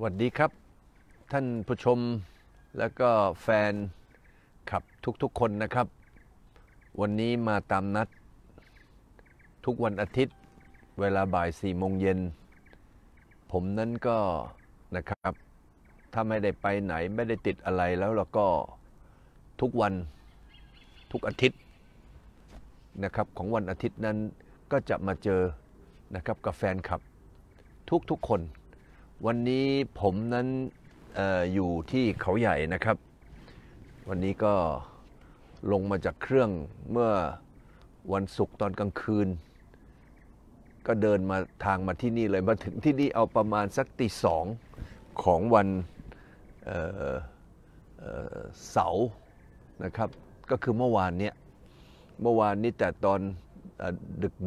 สวัสดีครับท่านผู้ชมและก็แฟนขับทุกๆคนนะครับ วันนี้มาตามนัดทุกวันอาทิตย์เวลาบ่ายสี่โมงเย็นผมนั้นก็นะครับ ถ้าไม่ได้ไปไหนไม่ได้ติดอะไรแล้วเราก็ทุกวันทุกอาทิตย์นะครับของวันอาทิตย์นั้นก็จะมาเจอนะครับ กับแฟนขับทุกๆคนวันนี้ผมนั้นออยู่ที่เขาใหญ่นะครับ วันนี้ก็ลงมาจากเครื่องเมื่อวันศุกร์ตอนกลางคืน ก็เดินมาทางมาที่นี่เลยมาถึงที่นี่เอาประมาณสักตีสองของวันเสาร์นะครับ ก็คือเมื่อวานเนี้ย เมื่อวานนี้แต่ตอน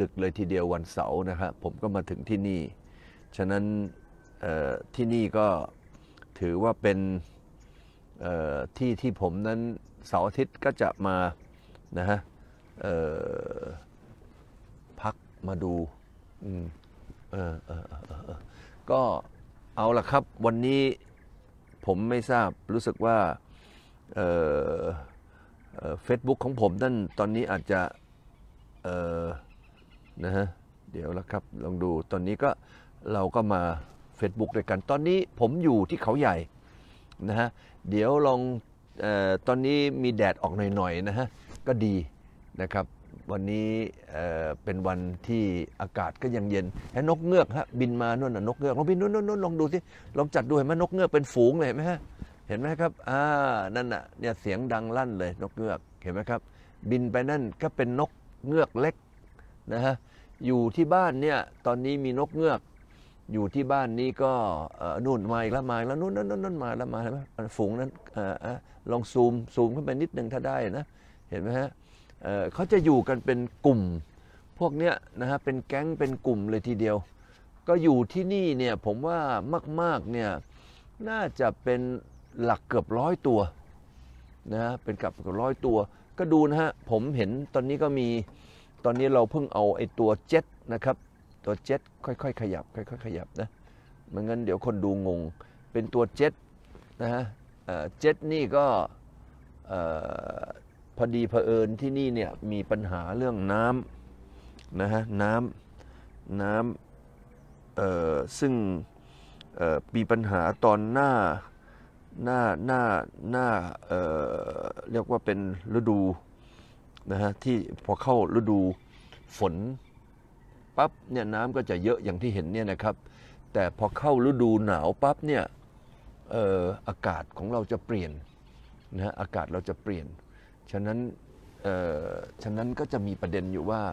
ดึก ๆ เลยทีเดียววันเสาร์นะครับ ผมก็มาถึงที่นี่ ฉะนั้นที่นี่ก็ถือว่าเป็นที่ที่ผมนั้นเสาร์อาทิตย์ก็จะมานะฮะพักมาดู ก็เอาละครับวันนี้ผมไม่ทราบรู้สึกว่าเฟซบุ๊กของผมนั่นตอนนี้อาจจะนะฮะเดี๋ยวละครับลองดูตอนนี้ก็เราก็มา Facebook ด้วยกัน ตอนนี้ผมอยู่ที่เขาใหญ่ นะฮะ เดี๋ยวลองออตอนนี้มีแดดออกหน่อยๆ นะฮะ ก็ดี นะครับ วันนี้เป็นวันที่อากาศก็ยังเย็นแห้นกเงือกฮะบินมานู่นน่ะนกเงือกลองบินนู่นน่นลองดูสิลองจัดดูเห็นไหมนกเงือกเป็นฝูงเลยเห็นไหมฮะ เห็นไหมครับ อ่า นั่นน่ะ เนี่ยเสียงดังลั่นเลยนกเงือก เห็นไหมครับบินไปนั่นก็เป็นนกเงือกเล็ก นะฮะ อยู่ที่บ้านเนี่ยตอนนี้มีนกเงือกอยู่ที่บ้านนี้ก็นู่นมาอีกแล้วมาแล้วนู่นนั่นนั่นมาแล้วมาแล้วฝูงนั้นลองซูมซูมขึ้นไปนิดนึงถ้าได้นะเห็นไหมฮะเขาจะอยู่กันเป็นกลุ่ม พวกเนี้ยนะฮะเป็นแก๊งเป็นกลุ่มเลยทีเดียว ก็อยู่ที่นี่เนี่ยผมว่ามากๆเนี่ยน่าจะเป็นหลักเกือบร้อยตัวนะฮะเป็นกับเกือบร้อยตัว ก็ดูนะฮะผมเห็นตอนนี้ก็มีตอนนี้เราเพิ่งเอาไอ้ตัวเจ็ตนะครับตัวเจ็ดค่อยๆ ขยับค่อยๆขยับนะมันงั้นเดี๋ยวคนดูงงเป็นตัวเจ็ดนะฮะเจ็ตนี่ก็พอดีเผอิญที่นี่เนี่ยมีปัญหาเรื่องน้ำนะฮะน้ำน้ำซึ่งมีปัญหาตอนหน้าหน้าหน้าหน้าเเรียกว่าเป็นฤดูนะฮะที่พอเข้าฤดูฝนปั๊บเนี่ยน้ำก็จะเยอะอย่างที่เห็นเนี่ยนะครับ แต่พอเข้าฤดูหนาวปั๊บเนี่ยอากาศของเราจะเปลี่ยนนะอากาศเราจะเปลี่ยน ฉะนั้นฉะนั้นก็จะมีประเด็นอยู่ว่า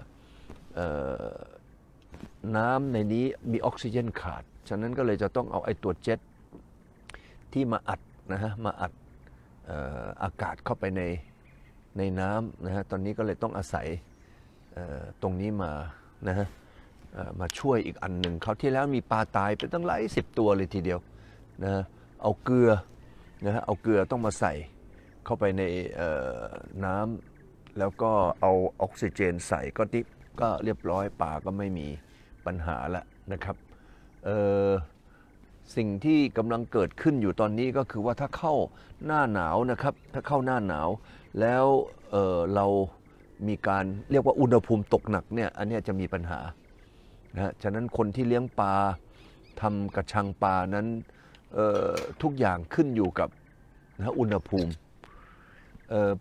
น้ำในนี้มีออกซิเจนขาด ฉะนั้นก็เลยจะต้องเอาไอ้ตัวเจ็ตที่มาอัดนะฮะมาอัดอากาศเข้าไปในในน้ำนะฮะตอนนี้ก็เลยต้องอาศัยตรงนี้มานะฮะมาช่วยอีกอันหนึ่งเขาที่แล้วมีปลาตายไปตั้งหลายสิบตัวเลยทีเดียวนะเอาเกลือนะเอาเกลือต้องมาใส่เข้าไปในน้ำแล้วก็เอาออกซิเจนใส่ก็ดิบก็เรียบร้อยปลาก็ไม่มีปัญหาละนะครับ สิ่งที่กำลังเกิดขึ้นอยู่ตอนนี้ก็คือว่าถ้าเข้าหน้าหนาวนะครับถ้าเข้าหน้าหนาว แล้วเเรามีการเรียกว่าอุณหภูมิตกหนัก เนี่ยอันนี้จะมีปัญหานะฉะนั้นคนที่เลี้ยงปลาทำกระชังปลานั้นทุกอย่างขึ้นอยู่กับนะอุณหภูมิ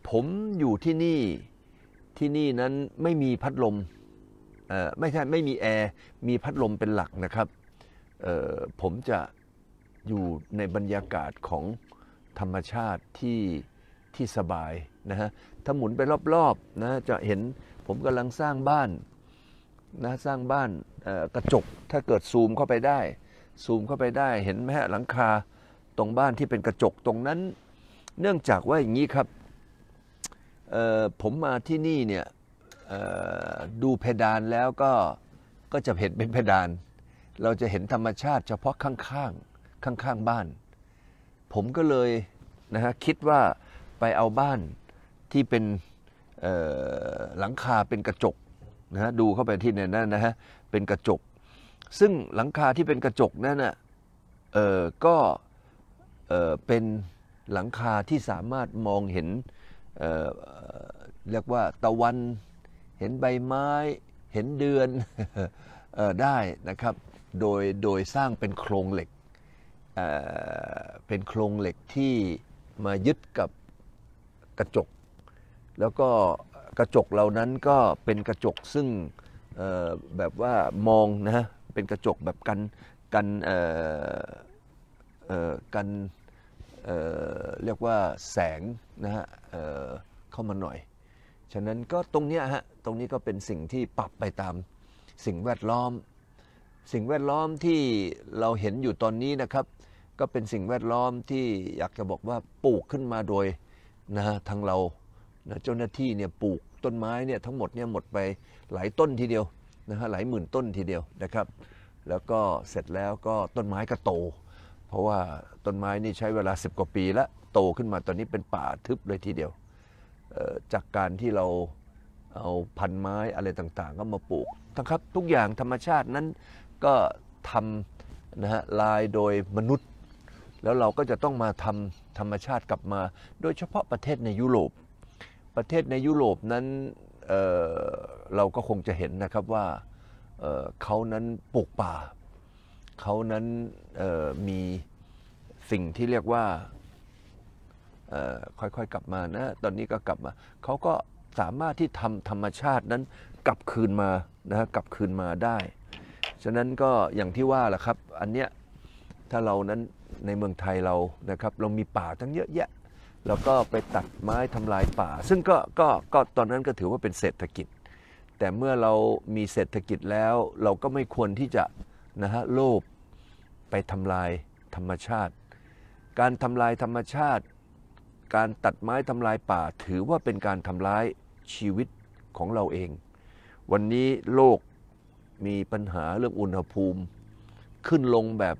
ผมอยู่ที่นี่ ที่นี่นั้นไม่มีพัดลมไม่ใช่ไม่มีแอร์ มีพัดลมเป็นหลักนะครับ ผมจะอยู่ในบรรยากาศของธรรมชาติที่ที่สบายนะฮะถ้าหมุนไปรอบๆนะจะเห็นผมกำลังสร้างบ้านนะสร้างบ้านกระจกถ้าเกิดซูมเข้าไปได้ ซูมเข้าไปได้ เห็นไหมฮะหลังคาตรงบ้านที่เป็นกระจกตรงนั้น เนื่องจากว่าอย่างนี้ครับผมมาที่นี่เนี่ยดูเพดานแล้วก็ก็จะเห็นเป็นเพดาน เราจะเห็นธรรมชาติเฉพาะข้างๆข้างๆบ้าน ผมก็เลยนะฮะคิดว่าไปเอาบ้านที่เป็นหลังคาเป็นกระจกนะดูเข้าไปที่ในนั้นนะฮะเป็นกระจก ซึ่งหลังคาที่เป็นกระจกนั่นนะ่ะเออก็เออเป็นหลังคาที่สามารถมองเห็นเออเรียกว่าตะวันเห็นใบไม้เห็นเดือนออได้นะครับโดยโดยสร้างเป็นโครงเหล็กเเป็นโครงเหล็กที่มายึดกับกระจกแล้วก็กระจกเหล่านั้นก็เป็นกระจกซึ่งแบบว่ามองนะฮะเป็นกระจกแบบกัน กันกันเเรียกว่าแสงนะฮะเเข้ามาหน่อยฉะนั้น ก็ตรงเนี้ยฮะตรงนี้ก็เป็นสิ่งที่ปรับไปตามสิ่งแวดล้อม สิ่งแวดล้อมที่เราเห็นอยู่ตอนนี้นะครับ ก็เป็นสิ่งแวดล้อมที่อยากจะบอกว่าปลูกขึ้นมาโดยนะฮะทางเรานะเจ้าหน้าที่เนี่ยปลูกต้นไม้เนี่ยทั้งหมดเนี่ยหมดไปหลายต้นทีเดียวนะฮะหลายหมื่นต้นทีเดียวนะครับแล้วก็เสร็จแล้วก็ต้นไม้ก็โต เพราะว่าต้นไม้นี่ใช้เวลา10กว่าปีแล้วโตขึ้นมาตอนนี้เป็นป่าทึบเลยทีเดียวจากการที่เราเอาพันไม้อะไรต่างๆ ก็มาปลูกนะครับทุกอย่างธรรมชาตินั้นก็ทำนะฮะลายโดยมนุษย์ แล้วเราก็จะต้องมาทำธรรมชาติกลับมา โดยเฉพาะประเทศในยุโรปประเทศในยุโรปนั้นเเราก็คงจะเห็นนะครับว่าเเขานั้นปลูกป่า เขานั้นมีสิ่งที่เรียกว่าค่อยๆกลับมานะตอนนี้ก็กลับมาเขาก็สามารถที่ทำธรรมชาตินั้นกลับคืนมานะฮะกลับคืนมาได้ ฉะนั้นก็อย่างที่ว่าแหละครับอันเนี้ยถ้าเรานั้นในเมืองไทยเรานะครับเรามีป่าทั้งเยอะแยะแล้วก็ไปตัดไม้ทำลายป่า ซึ่งก็ก็ก็ตอนนั้นก็ถือว่าเป็นเศรษฐกิจ แต่เมื่อเรามีเศรษฐกิจแล้วเราก็ไม่ควรที่จะนะฮะโลภไปทำลายธรรมชาติ การทำลายธรรมชาติ การตัดไม้ทำลายป่า ถือว่าเป็นการทำร้ายชีวิตของเราเอง วันนี้โลกมีปัญหาเรื่องอุณหภูมิ ขึ้นลงแบบ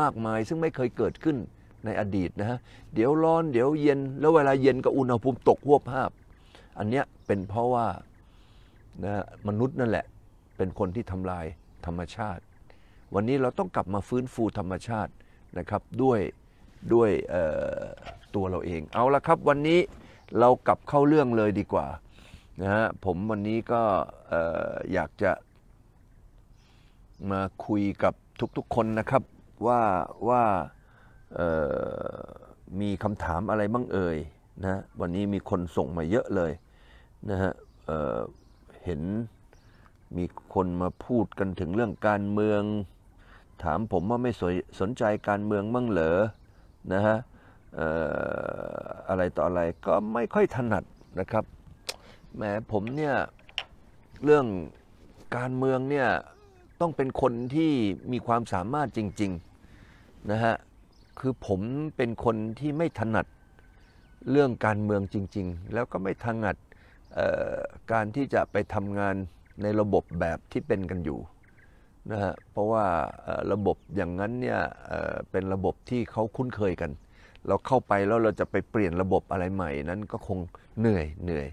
มากมายซึ่งไม่เคยเกิดขึ้นในอดีตนะฮะเดี๋ยวร้อนเดี๋ยวเย็น แล้วเวลาเย็นก็อุณหภูมิตกหัวภาพอันเนี้ยเป็นเพราะว่านะมนุษย์นั่นแหละเป็นคนที่ทำลายธรรมชาติ วันนี้เราต้องกลับมาฟื้นฟูธรรมชาตินะครับด้วยด้วยตัวเราเอง เอาละครับ วันนี้เรากลับเข้าเรื่องเลยดีกว่านะฮะผมวันนี้ก็อยากจะมาคุยกับทุก ๆคนนะครับว่าว่ามีคำถามอะไรบ้างเอ่ยนะวันนี้มีคนส่งมาเยอะเลยนะฮะเเห็นมีคนมาพูดกันถึงเรื่องการเมือง ถามผมว่าไม่สนใจการเมืองบ้างเหรอนะฮะอะไรต่ออะไรก็ไม่ค่อยถนัดนะครับแหมผมเนี่ยเรื่องการเมืองเนี่ยต้องเป็นคนที่มีความสามารถจริง ๆนะฮะคือผมเป็นคนที่ไม่ถนัดเรื่องการเมืองจริง ๆ แล้วก็ไม่ถนัดการที่จะไปทำงานในระบบแบบที่เป็นกันอยู่นะฮะ เพราะว่าระบบอย่างนั้นเนี่ยเป็นระบบที่เขาคุ้นเคยกัน เราเข้าไปแล้วเราจะไปเปลี่ยนระบบอะไรใหม่ นั้นก็คงเหนื่อยเหนื่อย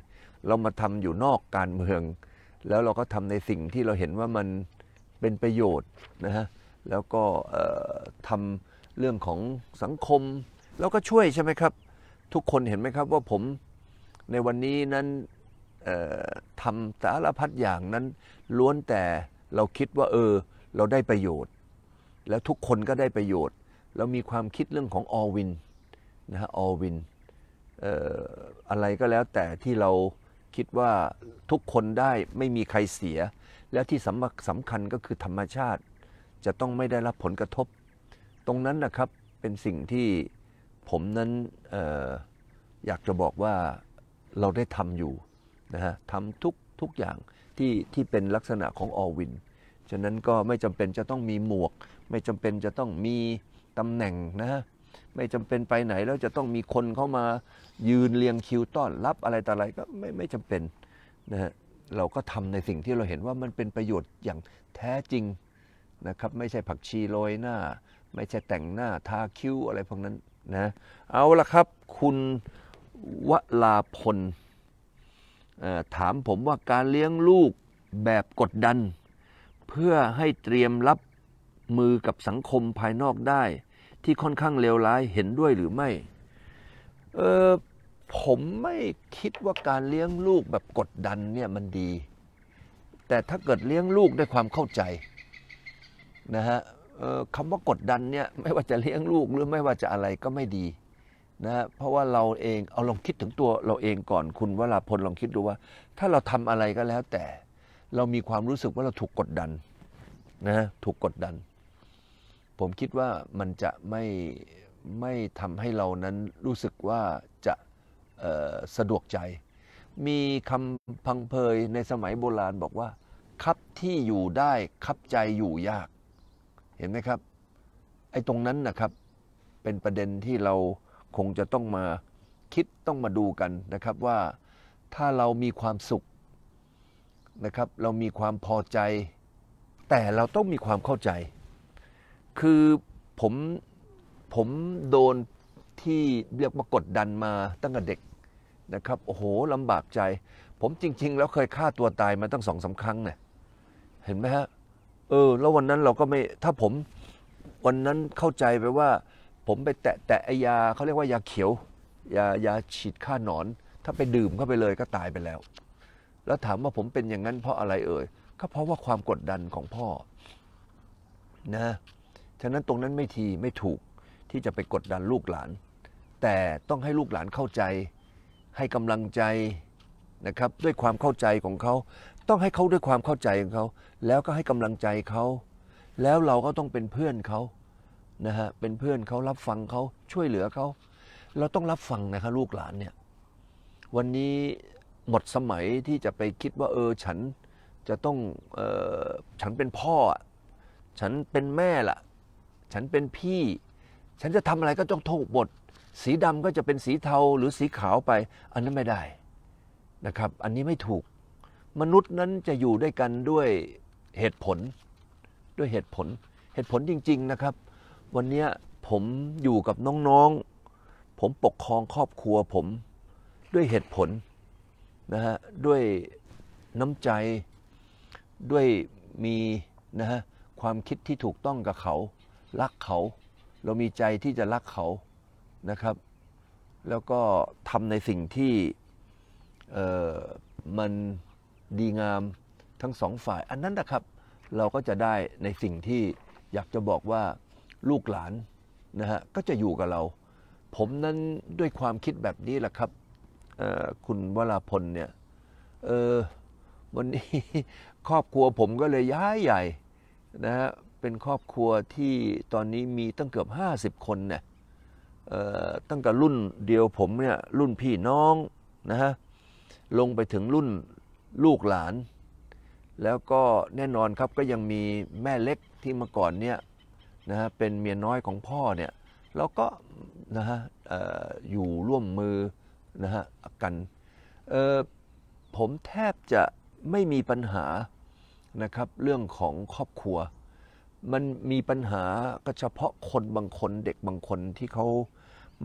เรามาทำอยู่นอกการเมือง แล้วเราก็ทำในสิ่งที่เราเห็นว่ามันเป็นประโยชน์นะฮะ แล้วก็ทำเรื่องของสังคม แล้วก็ช่วยใช่ไหมครับ ทุกคนเห็นไหมครับว่าผม ในวันนี้นั้นทำสารพัดอย่างนั้น ล้วนแต่เราคิดว่าเออเราได้ประโยชน์ แล้วทุกคนก็ได้ประโยชน์ เรามีความคิดเรื่องของออวินนะฮะออวินอะไรก็แล้วแต่ที่เราคิดว่าทุกคนได้ไม่มีใครเสีย แล้วที่สำคัญก็คือธรรมชาติ จะต้องไม่ได้รับผลกระทบตรงนั้นนะครับเป็นสิ่งที่ผมนั้นออยากจะบอกว่าเราได้ทำอยู่นะฮะทำทุกทุกอย่างที่ที่เป็นลักษณะของอวินฉะนั้นก็ไม่จำเป็นจะต้องมีหมวก ไม่จำเป็นจะต้องมีตำแหน่งนะฮะไม่จำเป็นไปไหนแล้วจะต้องมีคนเข้ามายืนเรียงคิวต้อนรับอะไรต่ออะไรก็ไม่ไม่จำเป็นนะฮะเราก็ทำในสิ่งที่เราเห็นว่ามันเป็นประโยชน์อย่างแท้จริงนะครับไม่ใช่ผักชีโรยหน้าไม่ใช่แต่งหน้าทาคิ้ว อะไรพวกนั้นนะเอาละครับคุณวลาพลถามผมว่าการเลี้ยงลูกแบบกดดัน เพื่อให้เตรียมรับมือกับสังคมภายนอกได้ ที่ค่อนข้างเลวร้ายเห็นด้วยหรือไม่เออผมไม่คิดว่าการเลี้ยงลูกแบบกดดันเนี่ยมันดี แต่ถ้าเกิดเลี้ยงลูกด้วยความเข้าใจนะฮะคำว่ากดดันเนี่ยไม่ว่าจะเลี้ยงลูกหรือไม่ว่าจะอะไรก็ไม่ดีนะเพราะว่าเราเองเอาลองคิดถึงตัวเราเองก่อนคุณวราพลลองคิดดูว่าถ้าเราทำอะไรก็แล้วแต่เรามีความรู้สึกว่าเราถูกกดดันนะถูกกดดัน ผมคิดว่ามันจะไม่ไม่ทำให้เรานั้นรู้สึกว่าจะสะดวกใจ มีคำพังเพยในสมัยโบราณบอกว่า คับที่อยู่ได้คับใจอยู่ยากเห็นไหมครับไอ้ตรงนั้นนะครับเป็นประเด็นที่เราคงจะต้องมาคิดต้องมาดูกันนะครับ ว่าถ้าเรามีความสุขนะครับเรามีความพอใจ แต่เราต้องมีความเข้าใจ คือผมผมโดนที่เรียกมากดดันมาตั้งแต่เด็กนะครับโอ้โหลำบากใจ ผมจริงๆ แล้วเคยฆ่าตัวตายมาตั้งสองสาครั้งเนี่ยเห็นไหมฮะเออแล้ววันนั้นเราก็ไม่ ถ้าผมวันนั้นเข้าใจไปว่าผมไปแตะแตะไอยาเขาเรียกว่ายาเขียวยายาฉีดฆ่าหนอน ถ้าไปดื่มเข้าไปเลยก็ตายไปแล้ว แล้วถามว่าผมเป็นอย่างนั้นเพราะอะไรเอ่ยก็เพราะว่าความกดดันของพ่อนะฉะนั้นตรงนั้นไม่ทีไม่ถูกที่จะไปกดดันลูกหลาน แต่ต้องให้ลูกหลานเข้าใจ ให้กำลังใจนะครับด้วยความเข้าใจของเขาต้องให้เขาด้วยความเข้าใจของเขา แล้วก็ให้กำลังใจเขา แล้วเราก็ต้องเป็นเพื่อนเขานะฮะ เป็นเพื่อนเขารับฟังเขา ช่วยเหลือเขา เราต้องรับฟังนะครับลูกหลานเนี่ย วันนี้หมดสมัยที่จะไปคิดว่า เออ ฉันจะต้องออฉันเป็นพ่อ ฉันเป็นแม่ละ่ะ ฉันเป็นพี่ ฉันจะทำอะไรก็ต้องถูกบท สีดำก็จะเป็นสีเทาหรือสีขาวไป อันนั้นไม่ได้นะครับ อันนี้ไม่ถูกมนุษย์นั้นจะอยู่ด้วยกันด้วยเหตุผลด้วยเหตุผลเหตุผลจริง ๆนะครับ วันนี้ผมอยู่กับน้อง ๆ ผมปกครองครอบครัวผม ด้วยเหตุผลนะฮะด้วยน้ำใจด้วยมี นะฮะ ความคิดที่ถูกต้องกับเขารักเขาเรามีใจที่จะรักเขานะครับ แล้วก็ทำในสิ่งที่มันดีงามทั้งสองฝ่าย อันนั้นนะครับ เราก็จะได้ในสิ่งที่อยากจะบอกว่าลูกหลานนะฮะก็จะอยู่กับเรา ผมนั้นด้วยความคิดแบบนี้แหละครับ คุณวราพลเนี่ยเออวันนี้ครอบครัวผมก็เลยย้ายใหญ่ นะฮะ เป็นครอบครัวที่ตอนนี้มีตั้งเกือบ 50 คนเนี่ยตั้งแต่รุ่นเดียวผมเนี่ยรุ่นพี่น้องนะฮะลงไปถึงรุ่นลูกหลาน แล้วก็แน่นอนครับ ก็ยังมีแม่เล็กที่เมื่อก่อนเนี่ยนะฮะเป็นเมียน้อยของพ่อเนี่ยเราก็นะฮะอออยู่ร่วมมือนะฮะกันผมแทบจะไม่มีปัญหานะครับ เรื่องของครอบครัว มันมีปัญหาก็เฉพาะคนบางคนเด็กบางคนที่เขา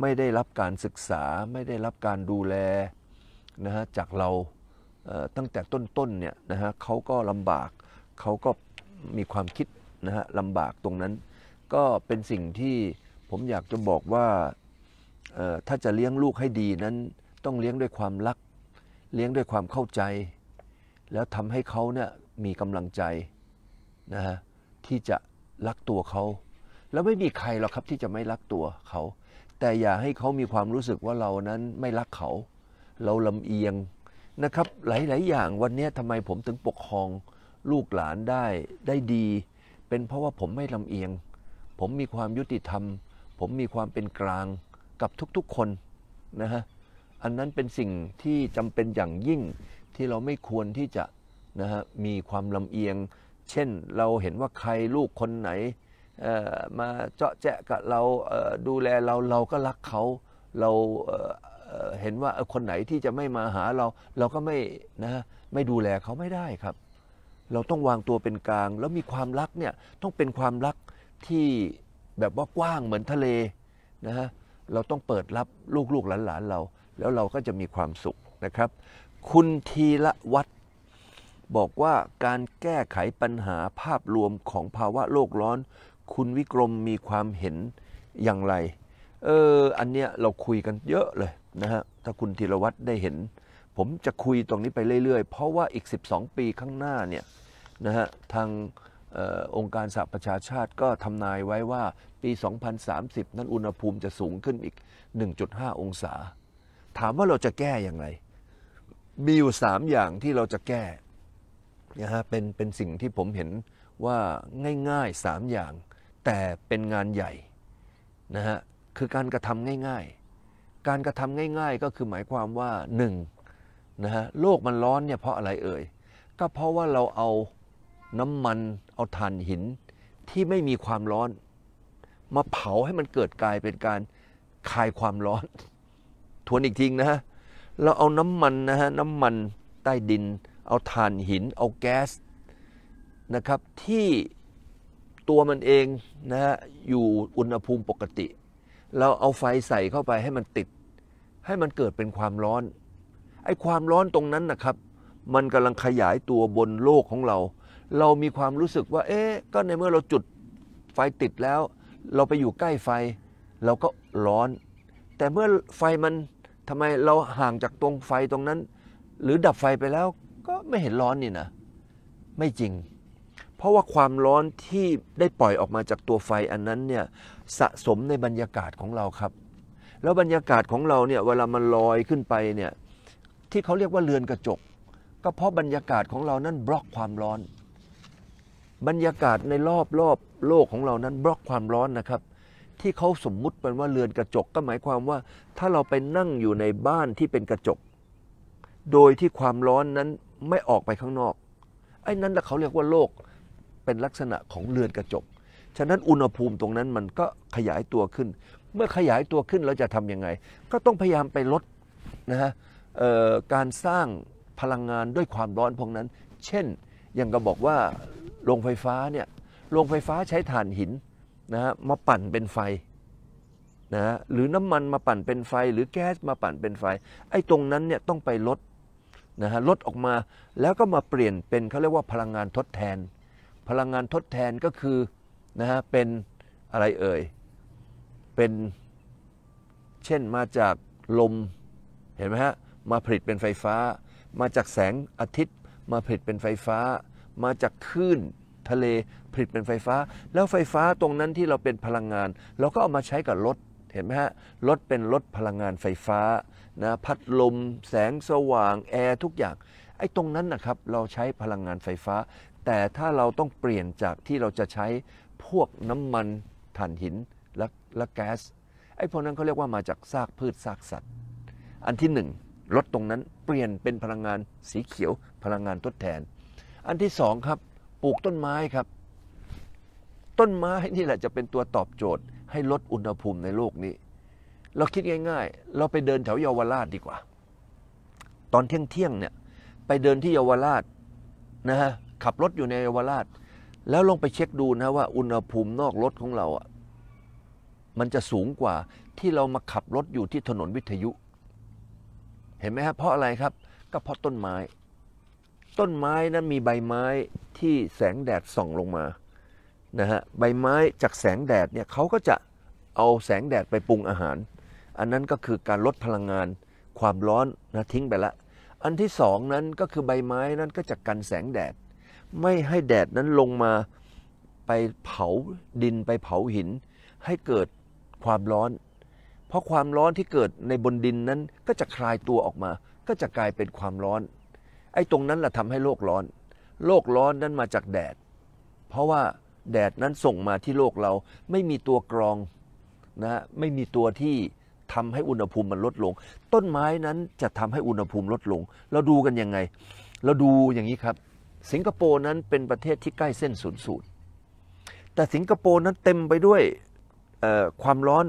ไม่ได้รับการศึกษา ไม่ได้รับการดูแลนะฮะจากเราตั้งแต่ต้นๆเนี่ยนะฮะเขาก็ลำบากเขาก็มีความคิดนะฮะลำบากตรงนั้นก็เป็นสิ่งที่ผมอยากจะบอกว่าถ้าจะเลี้ยงลูกให้ดีนั้นต้องเลี้ยงด้วยความรัก เลี้ยงด้วยความเข้าใจ แล้วทำให้เขาเนี่ยมีกำลังใจนะฮะที่จะรักตัวเขา แล้วไม่มีใครหรอกครับที่จะไม่รักตัวเขา แต่อย่าให้เขามีความรู้สึกว่าเรานั้นไม่รักเขา เราลำเอียงนะครับ หลาย ๆ อย่างวันนี้ทำไมผมถึงปกครองลูกหลานได้ได้ดี เป็นเพราะว่าผมไม่ลำเอียง ผมมีความยุติธรรม ผมมีความเป็นกลางกับทุกๆคนนะฮะอันนั้นเป็นสิ่งที่จำเป็นอย่างยิ่งที่เราไม่ควรที่จะนะฮะมีความลำเอียง เช่นเราเห็นว่าใครลูกคนไหนมาเจาะแจะกับเราดูแลเราเราก็รักเขาเราเห็นว่าคนไหนที่จะไม่มาหาเรา เราก็ไม่นะไม่ดูแลเขาไม่ได้ครับ เราต้องวางตัวเป็นกลาง แล้วมีความรักเนี่ยต้องเป็นความรัก ที่แบบว่ากว้างเหมือนทะเลนะฮะเราต้องเปิดรับลูกๆหลานๆเรา แล้วเราก็จะมีความสุขนะครับ คุณทีละวัดบอกว่าการแก้ไขปัญหาภาพรวมของภาวะโลกร้อน คุณวิกรมมีความเห็นอย่างไร เอออันเนี้ยเราคุยกันเยอะเลยนะฮะถ้าคุณธีรวัตรได้เห็น ผมจะคุยตรงนี้ไปเรื่อยๆ เพราะว่าอีก 12 ปีข้างหน้าเนี่ยนะฮะทางอองค์การสหประชาชาติก็ทำนายไว้ว่าปี 2030 นั้นอุณหภูมิจะสูงขึ้นอีก 1.5 องศา ถามว่าเราจะแก้อย่างไร มีอยู่3อย่างที่เราจะแก้นะฮะเป็นเป็นสิ่งที่ผมเห็นว่าง่ายๆ 3 อย่างแต่เป็นงานใหญ่นะฮะคือการกระทำง่ายๆการกระทำง่าย ๆ ก็คือหมายความว่า1นนะฮะโลกมันร้อนเนี่ยเพราะอะไรเอ่ยก็เพราะว่าเราเอาน้ำมันเอาถ่านหินที่ไม่มีความร้อน มาเผาให้มันเกิดกลายเป็นการคายความร้อนทวนอีกทีนะฮะเราเอาน้ำมันนะฮะน้ำมันใต้ดินเอาถ่านหินเอาแก๊สนะครับที่ตัวมันเองนะฮะอยู่อุณหภูมิปกติเราเอาไฟใส่เข้าไปให้มันติดให้มันเกิดเป็นความร้อนไอ้ความร้อนตรงนั้นนะครับมันกำลังขยายตัวบนโลกของเรา เรามีความรู้สึกว่าเอ๊ะก็ในเมื่อเราจุดไฟติดแล้ว เราไปอยู่ใกล้ไฟ เราก็ร้อน แต่เมื่อไฟมันทำไมเราห่างจากตรงไฟตรงนั้น หรือดับไฟไปแล้วก็ไม่เห็นร้อนนี่นะ ไม่จริงเพราะว่าความร้อนที่ได้ปล่อยออกมาจากตัวไฟอันนั้นเนี่ยสะสมในบรรยากาศของเราครับ แล้วบรรยากาศของเราเนี่ยเวลามันลอยขึ้นไปเนี่ยที่เขาเรียกว่าเรือนกระจก ก็เพราะบรรยากาศของเรานั้นบล็อกความร้อน บรรยากาศในรอบรอบโลกของเรานั้นบล็อกความร้อนนะครับ ที่เขาสมมุติเป็นว่าเรือนกระจก ก็หมายความว่าถ้าเราไปนั่งอยู่ในบ้านที่เป็นกระจก โดยที่ความร้อนนั้นไม่ออกไปข้างนอกไอ้นั้นแหละเขาเรียกว่าโลกเป็นลักษณะของเรือนกระจก ฉะนั้นอุณหภูมิตรงนั้นมันก็ขยายตัวขึ้น เมื่อขยายตัวขึ้นเราจะทำยังไง ก็ต้องพยายามไปลดนะฮะการสร้างพลังงานด้วยความร้อนพวกนั้น เช่น อย่างก็บอกว่าโรงไฟฟ้าเนี่ย โรงไฟฟ้าใช้ถ่านหินนะฮะมาปั่นเป็นไฟนะฮะ หรือน้ำมันมาปั่นเป็นไฟ หรือแก๊สมาปั่นเป็นไฟ ไอ้ตรงนั้นเนี่ยต้องไปลดนะฮะลดออกมาแล้วก็มาเปลี่ยนเป็นเขาเรียกว่าพลังงานทดแทนพลังงานทดแทนก็คือนะฮะเป็นอะไรเอ่ยเป็นเช่นมาจากลมเห็นไหมฮะมาผลิตเป็นไฟฟ้า มาจากแสงอาทิตย์มาผลิตเป็นไฟฟ้า มาจากคลื่นทะเลผลิตเป็นไฟฟ้า แล้วไฟฟ้าตรงนั้นที่เราเป็นพลังงาน เราก็เอามาใช้กับรถเห็นไหมฮะรถเป็นรถพลังงานไฟฟ้านะพัดลมแสงสว่างแอร์ทุกอย่างไอ้ตรงนั้นนะครับเราใช้พลังงานไฟฟ้าแต่ถ้าเราต้องเปลี่ยนจากที่เราจะใช้พวกน้ำมันถ่านหินและและแก๊สไอ้พวกนั้นเขาเรียกว่ามาจากซากพืชซากสัตว์ อันที่หนึ่งลดตรงนั้นเปลี่ยนเป็นพลังงานสีเขียวพลังงานทดแทน อันที่สองครับ ปลูกต้นไม้ครับ ต้นไม้นี่แหละจะเป็นตัวตอบโจทย์ให้ลดอุณหภูมิในโลกนี้ เราคิดง่ายๆ เราไปเดินแถวเยาวราชดีกว่า ตอนเที่ยงเที่ยงเนี่ยไปเดินที่เยาวราชนะฮะขับรถอยู่ในเยาวราชแล้วลงไปเช็คดูนะว่าอุณหภูมินอกรถของเราอ่ะ มันจะสูงกว่าที่เรามาขับรถอยู่ที่ถนนวิทยุ เห็นไหมครับเพราะอะไรครับ ก็เพราะต้นไม้ ต้นไม้นั้นมีใบไม้ที่แสงแดดส่องลงมา นะฮะ ใบไม้จากแสงแดดเนี่ยเขาก็จะเอาแสงแดดไปปรุงอาหาร อันนั้นก็คือการลดพลังงานความร้อนนะทิ้งไปละ อันที่สองนั้นก็คือใบไม้นั้นก็จะกันแสงแดดไม่ให้แดดนั้นลงมาไปเผาดินไปเผาหินให้เกิดความร้อน เพราะความร้อนที่เกิดในบนดินนั้นก็จะคลายตัวออกมา ก็จะกลายเป็นความร้อน ไอ้ตรงนั้นแหละทำให้โลกร้อน โลกร้อนนั้นมาจากแดด เพราะว่าแดดนั้นส่งมาที่โลกเรา ไม่มีตัวกรองนะ ไม่มีตัวที่ทำให้อุณหภูมิมันลดลง ต้นไม้นั้นจะทำให้อุณหภูมิลดลง เราดูกันยังไง เราดูอย่างนี้ครับสิงคโปร์นั้นเป็นประเทศที่ใกล้เส้นศูนย์สูตร แต่สิงคโปร์นั้นเต็มไปด้วยความร้อน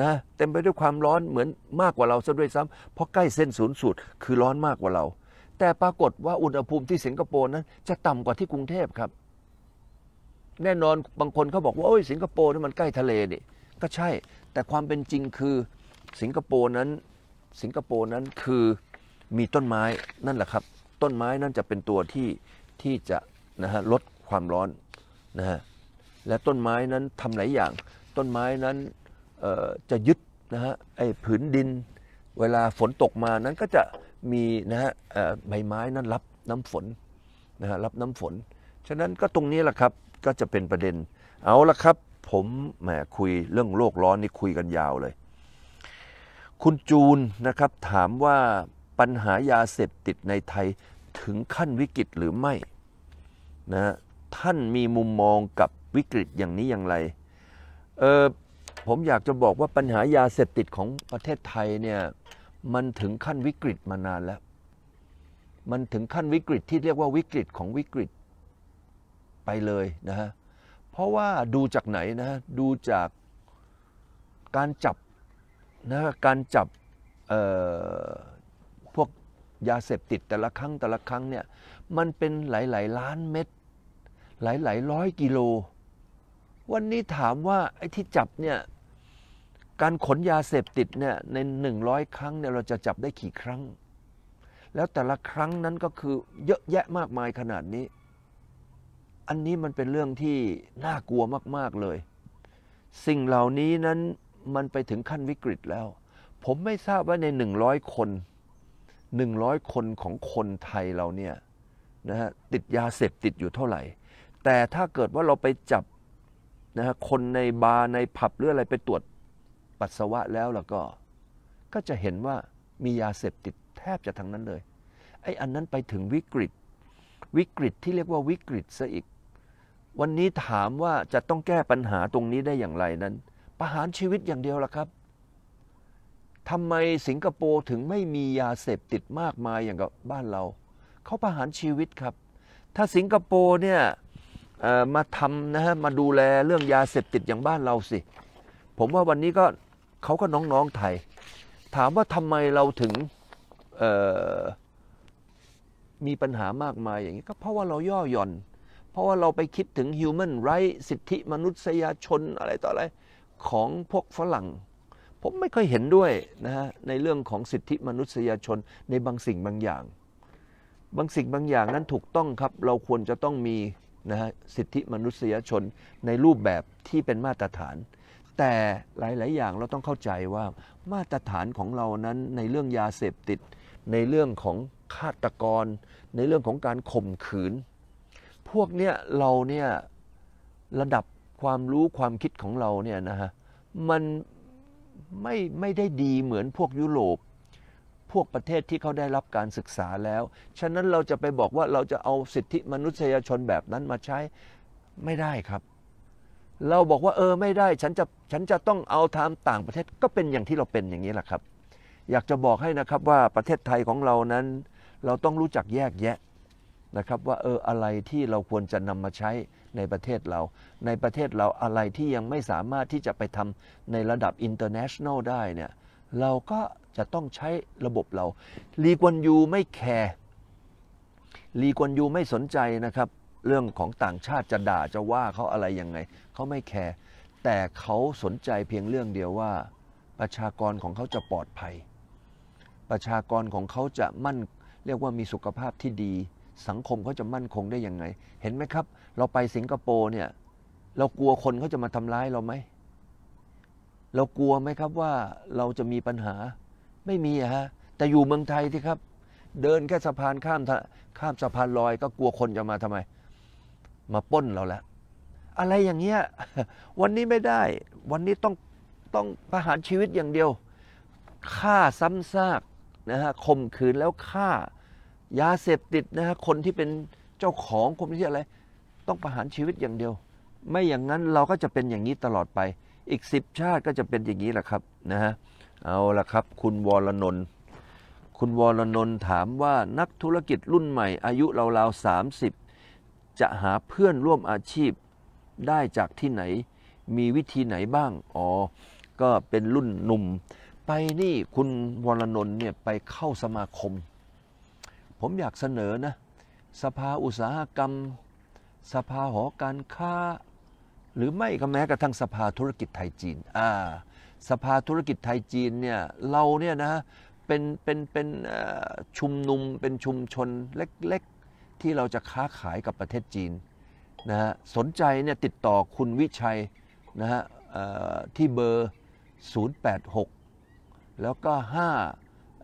นะเต็มไปด้วยความร้อนเหมือนมากกว่าเราซะด้วยซ้ำ เพราะใกล้เส้นศูนย์สูตรคือร้อนมากกว่าเรา แต่ปรากฏว่าอุณหภูมิที่สิงคโปร์นั้น จะต่ำกว่าที่กรุงเทพครับ แน่นอนบางคนเขาบอกว่าโอ้ยสิงคโปร์นี่มันใกล้ทะเลนี่ ก็ใช่แต่ความเป็นจริงคือสิงคโปร์นั้น สิงคโปร์นั้นคือมีต้นไม้นั่นแหละครับต้นไม้นั่นจะเป็นตัวที่ที่จะนะฮะลดความร้อนนะฮะและต้นไม้นั้นทำหลายอย่าง ต้นไม้นั้นจะยึดนะฮะไอ้ผืนดิน เวลาฝนตกมานั้นก็จะมีนะฮะใบไม้นั้นรับน้ำฝนนะฮะรับน้ำฝน ฉะนั้นก็ตรงนี้แหละครับก็จะเป็นประเด็นเอาละครับ ผมแหมคุยเรื่องโลกร้อนนี่คุยกันยาวเลย คุณจูนนะครับถามว่าปัญหายาเสพติดในไทยถึงขั้นวิกฤตหรือไม่นะท่านมีมุมมองกับวิกฤตอย่างนี้อย่างไรเออผมอยากจะบอกว่าปัญหายาเสพติดของประเทศไทยเนี่ยมันถึงขั้นวิกฤตมานานแล้ว มันถึงขั้นวิกฤตที่เรียกว่าวิกฤตของวิกฤตไปเลยนะฮะเพราะว่าดูจากไหนนะดูจากการจับนะการจับยาเสพติดแต่ละครั้งแต่ละครั้งเนี่ยมันเป็นหลาย ๆล้านเม็ด หลายๆร้อยกิโล วันนี้ถามว่าไอ้ที่จับเนี่ยการขนยาเสพติดเนี่ยในหนึ่งร้อยครั้งเนี่ยเราจะจับได้กี่ครั้ง แล้วแต่ละครั้งนั้นก็คือเยอะแยะมากมายขนาดนี้ อันนี้มันเป็นเรื่องที่น่ากลัวมากๆเลย สิ่งเหล่านี้นั้นมันไปถึงขั้นวิกฤตแล้ว ผมไม่ทราบว่าในหนึ่งร้อยคนหนึ่งร้อยคนของคนไทยเราเนี่ยนะฮะติดยาเสพติดอยู่เท่าไหร่ แต่ถ้าเกิดว่าเราไปจับนะฮะคนในบาร์ในผับหรืออะไร ไปตรวจปัสสาวะแล้วแล้วก็ ก็จะเห็นว่ามียาเสพติดแทบจะทั้งนั้นเลย ไอ้ อันนั้นไปถึงวิกฤต วิกฤตที่เรียกว่าวิกฤตซะอีก วันนี้ถามว่าจะต้องแก้ปัญหาตรงนี้ได้อย่างไรนั้น ประหารชีวิตอย่างเดียวล่ะครับทำไมสิงคโปร์ถึงไม่มียาเสพติดมากมายอย่างกับบ้านเราเขาประหารชีวิตครับ ถ้าสิงคโปร์เนี่ยมาทำนะฮะมาดูแลเรื่องยาเสพติดอย่างบ้านเราสิ ผมว่าวันนี้ก็เขาก็น้องๆไทย ถามว่าทำไมเราถึงมีปัญหามากมายอย่างนี้ก็เพราะว่าเราย่อหย่อน เพราะว่าเราไปคิดถึง human right สิทธิมนุษยชนอะไรต่ออะไรของพวกฝรั่งผมไม่ค่อยเห็นด้วยนะฮะในเรื่องของสิทธิมนุษยชนในบางสิ่งบางอย่าง บางสิ่งบางอย่างนั้นถูกต้องครับเราควรจะต้องมีนะฮะสิทธิมนุษยชนในรูปแบบที่เป็นมาตรฐาน แต่หลาย ๆ อย่างเราต้องเข้าใจว่ามาตรฐานของเรานั้นในเรื่องยาเสพติดในเรื่องของฆาตกร ในเรื่องของการข่มขืน พวกเนี้ยเราเนี่ยระดับความรู้ความคิดของเราเนี่ยนะฮะมันไม่ไม่ได้ดีเหมือนพวกยุโรป พวกประเทศที่เขาได้รับการศึกษาแล้ว ฉะนั้นเราจะไปบอกว่าเราจะเอาสิทธิมนุษยชนแบบนั้นมาใช้ ไม่ได้ครับ เราบอกว่าเออไม่ได้ ฉันจะฉันจะต้องเอาทามต่างประเทศก็เป็นอย่างที่เราเป็นอย่างนี้แหละครับ อยากจะบอกให้นะครับว่าประเทศไทยของเรานั้น เราต้องรู้จักแยกแยะนะครับ ว่าเอออะไรที่เราควรจะนำมาใช้ในประเทศเราในประเทศเราอะไรที่ยังไม่สามารถที่จะไปทำในระดับ international ได้เนี่ยเราก็จะต้องใช้ระบบเราลีกวนยูไม่แคร์ลีกวนยูไม่สนใจนะครับ เรื่องของต่างชาติจะด่าจะว่าเขาอะไรยังไงเขาไม่แคร์แต่เขาสนใจเพียงเรื่องเดียวว่าประชากรของเขาจะปลอดภัย ประชากรของเขาจะมั่นเรียกว่ามีสุขภาพที่ดีสังคมเขาจะมั่นคงได้ยังไง เห็นไหมครับ เราไปสิงคโปร์เนี่ยเรากลัวคนเขาจะมาทำร้ายเราไหมเรากลัวไหมครับว่าเราจะมีปัญหาไม่มีฮะแต่อยู่เมืองไทยที่ครับ เดินแค่สะพานข้าม ข้ามสะพานลอยก็กลัวคนจะมาทำไม มาป้นเราแล้วอะไรอย่างเงี้ยวันนี้ไม่ได้วันนี้ต้องต้องประหารชีวิตอย่างเดียวฆ่าซ้ำซากนะฮะข่มขืนแล้วฆ่ายาเสพติดนะฮะคนที่เป็นเจ้าของคนที่อะไร ต้องประหารชีวิตอย่างเดียว ไม่อย่างนั้นเราก็จะเป็นอย่างนี้ตลอดไป อีกสิบชาติก็จะเป็นอย่างนี้แหละครับนะฮะเอาละครับ คุณวรนนท์คุณวรนนท์ถามว่านักธุรกิจรุ่นใหม่อายุราวๆสามสิบจะหาเพื่อนร่วมอาชีพได้จากที่ไหน มีวิธีไหนบ้างอ๋อก็เป็นรุ่นหนุ่ม ไปนี่คุณวรนนท์เนี่ยไปเข้าสมาคมผมอยากเสนอนะ สภาอุตสาหกรรมสภาหอการค้าหรือไม่ก็แม้กระทั่งสภาธุรกิจไทยจีนอ่าสภาธุรกิจไทยจีนเนี่ย เราเนี่ยนะเป็นเป็น เป็นชุมนุมเป็นชุมชนเล็ก ๆ ที่เราจะค้าขายกับประเทศจีน นะฮะ สนใจเนี่ยติดต่อคุณวิชัยนะฮะที่เบอร์ 086 แล้วก็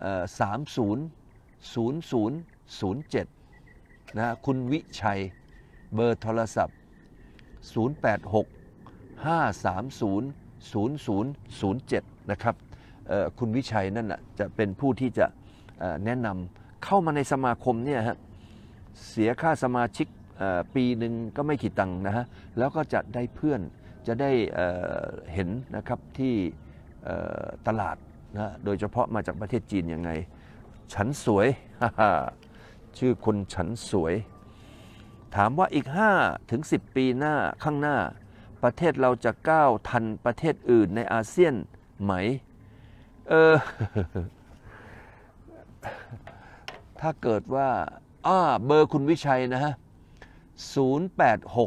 5 30 0007นะคุณวิชัยเบอร์โทรศัพท์ 086 530 0007นะครับคุณวิชัยนั่นนะจะเป็นผู้ที่จะแนะนำเข้ามาในสมาคมเนี่ยฮะเสียค่าสมาชิกปีหนึ่งก็ไม่ขีดตังค์นะฮะ แล้วก็จะได้เพื่อนจะได้เห็นนะครับที่ตลาดนะโดยเฉพาะมาจากประเทศจีนยังไงฉันสวย ชื่อคนฉันสวย ถามว่าอีก 5 ถึง 10 ปีหน้าข้างหน้า ประเทศเราจะก้าวทันประเทศอื่นในอาเซียน ไหม เออถ้าเกิดว่าอ้าเบอร์คุณวิชัยนะฮะ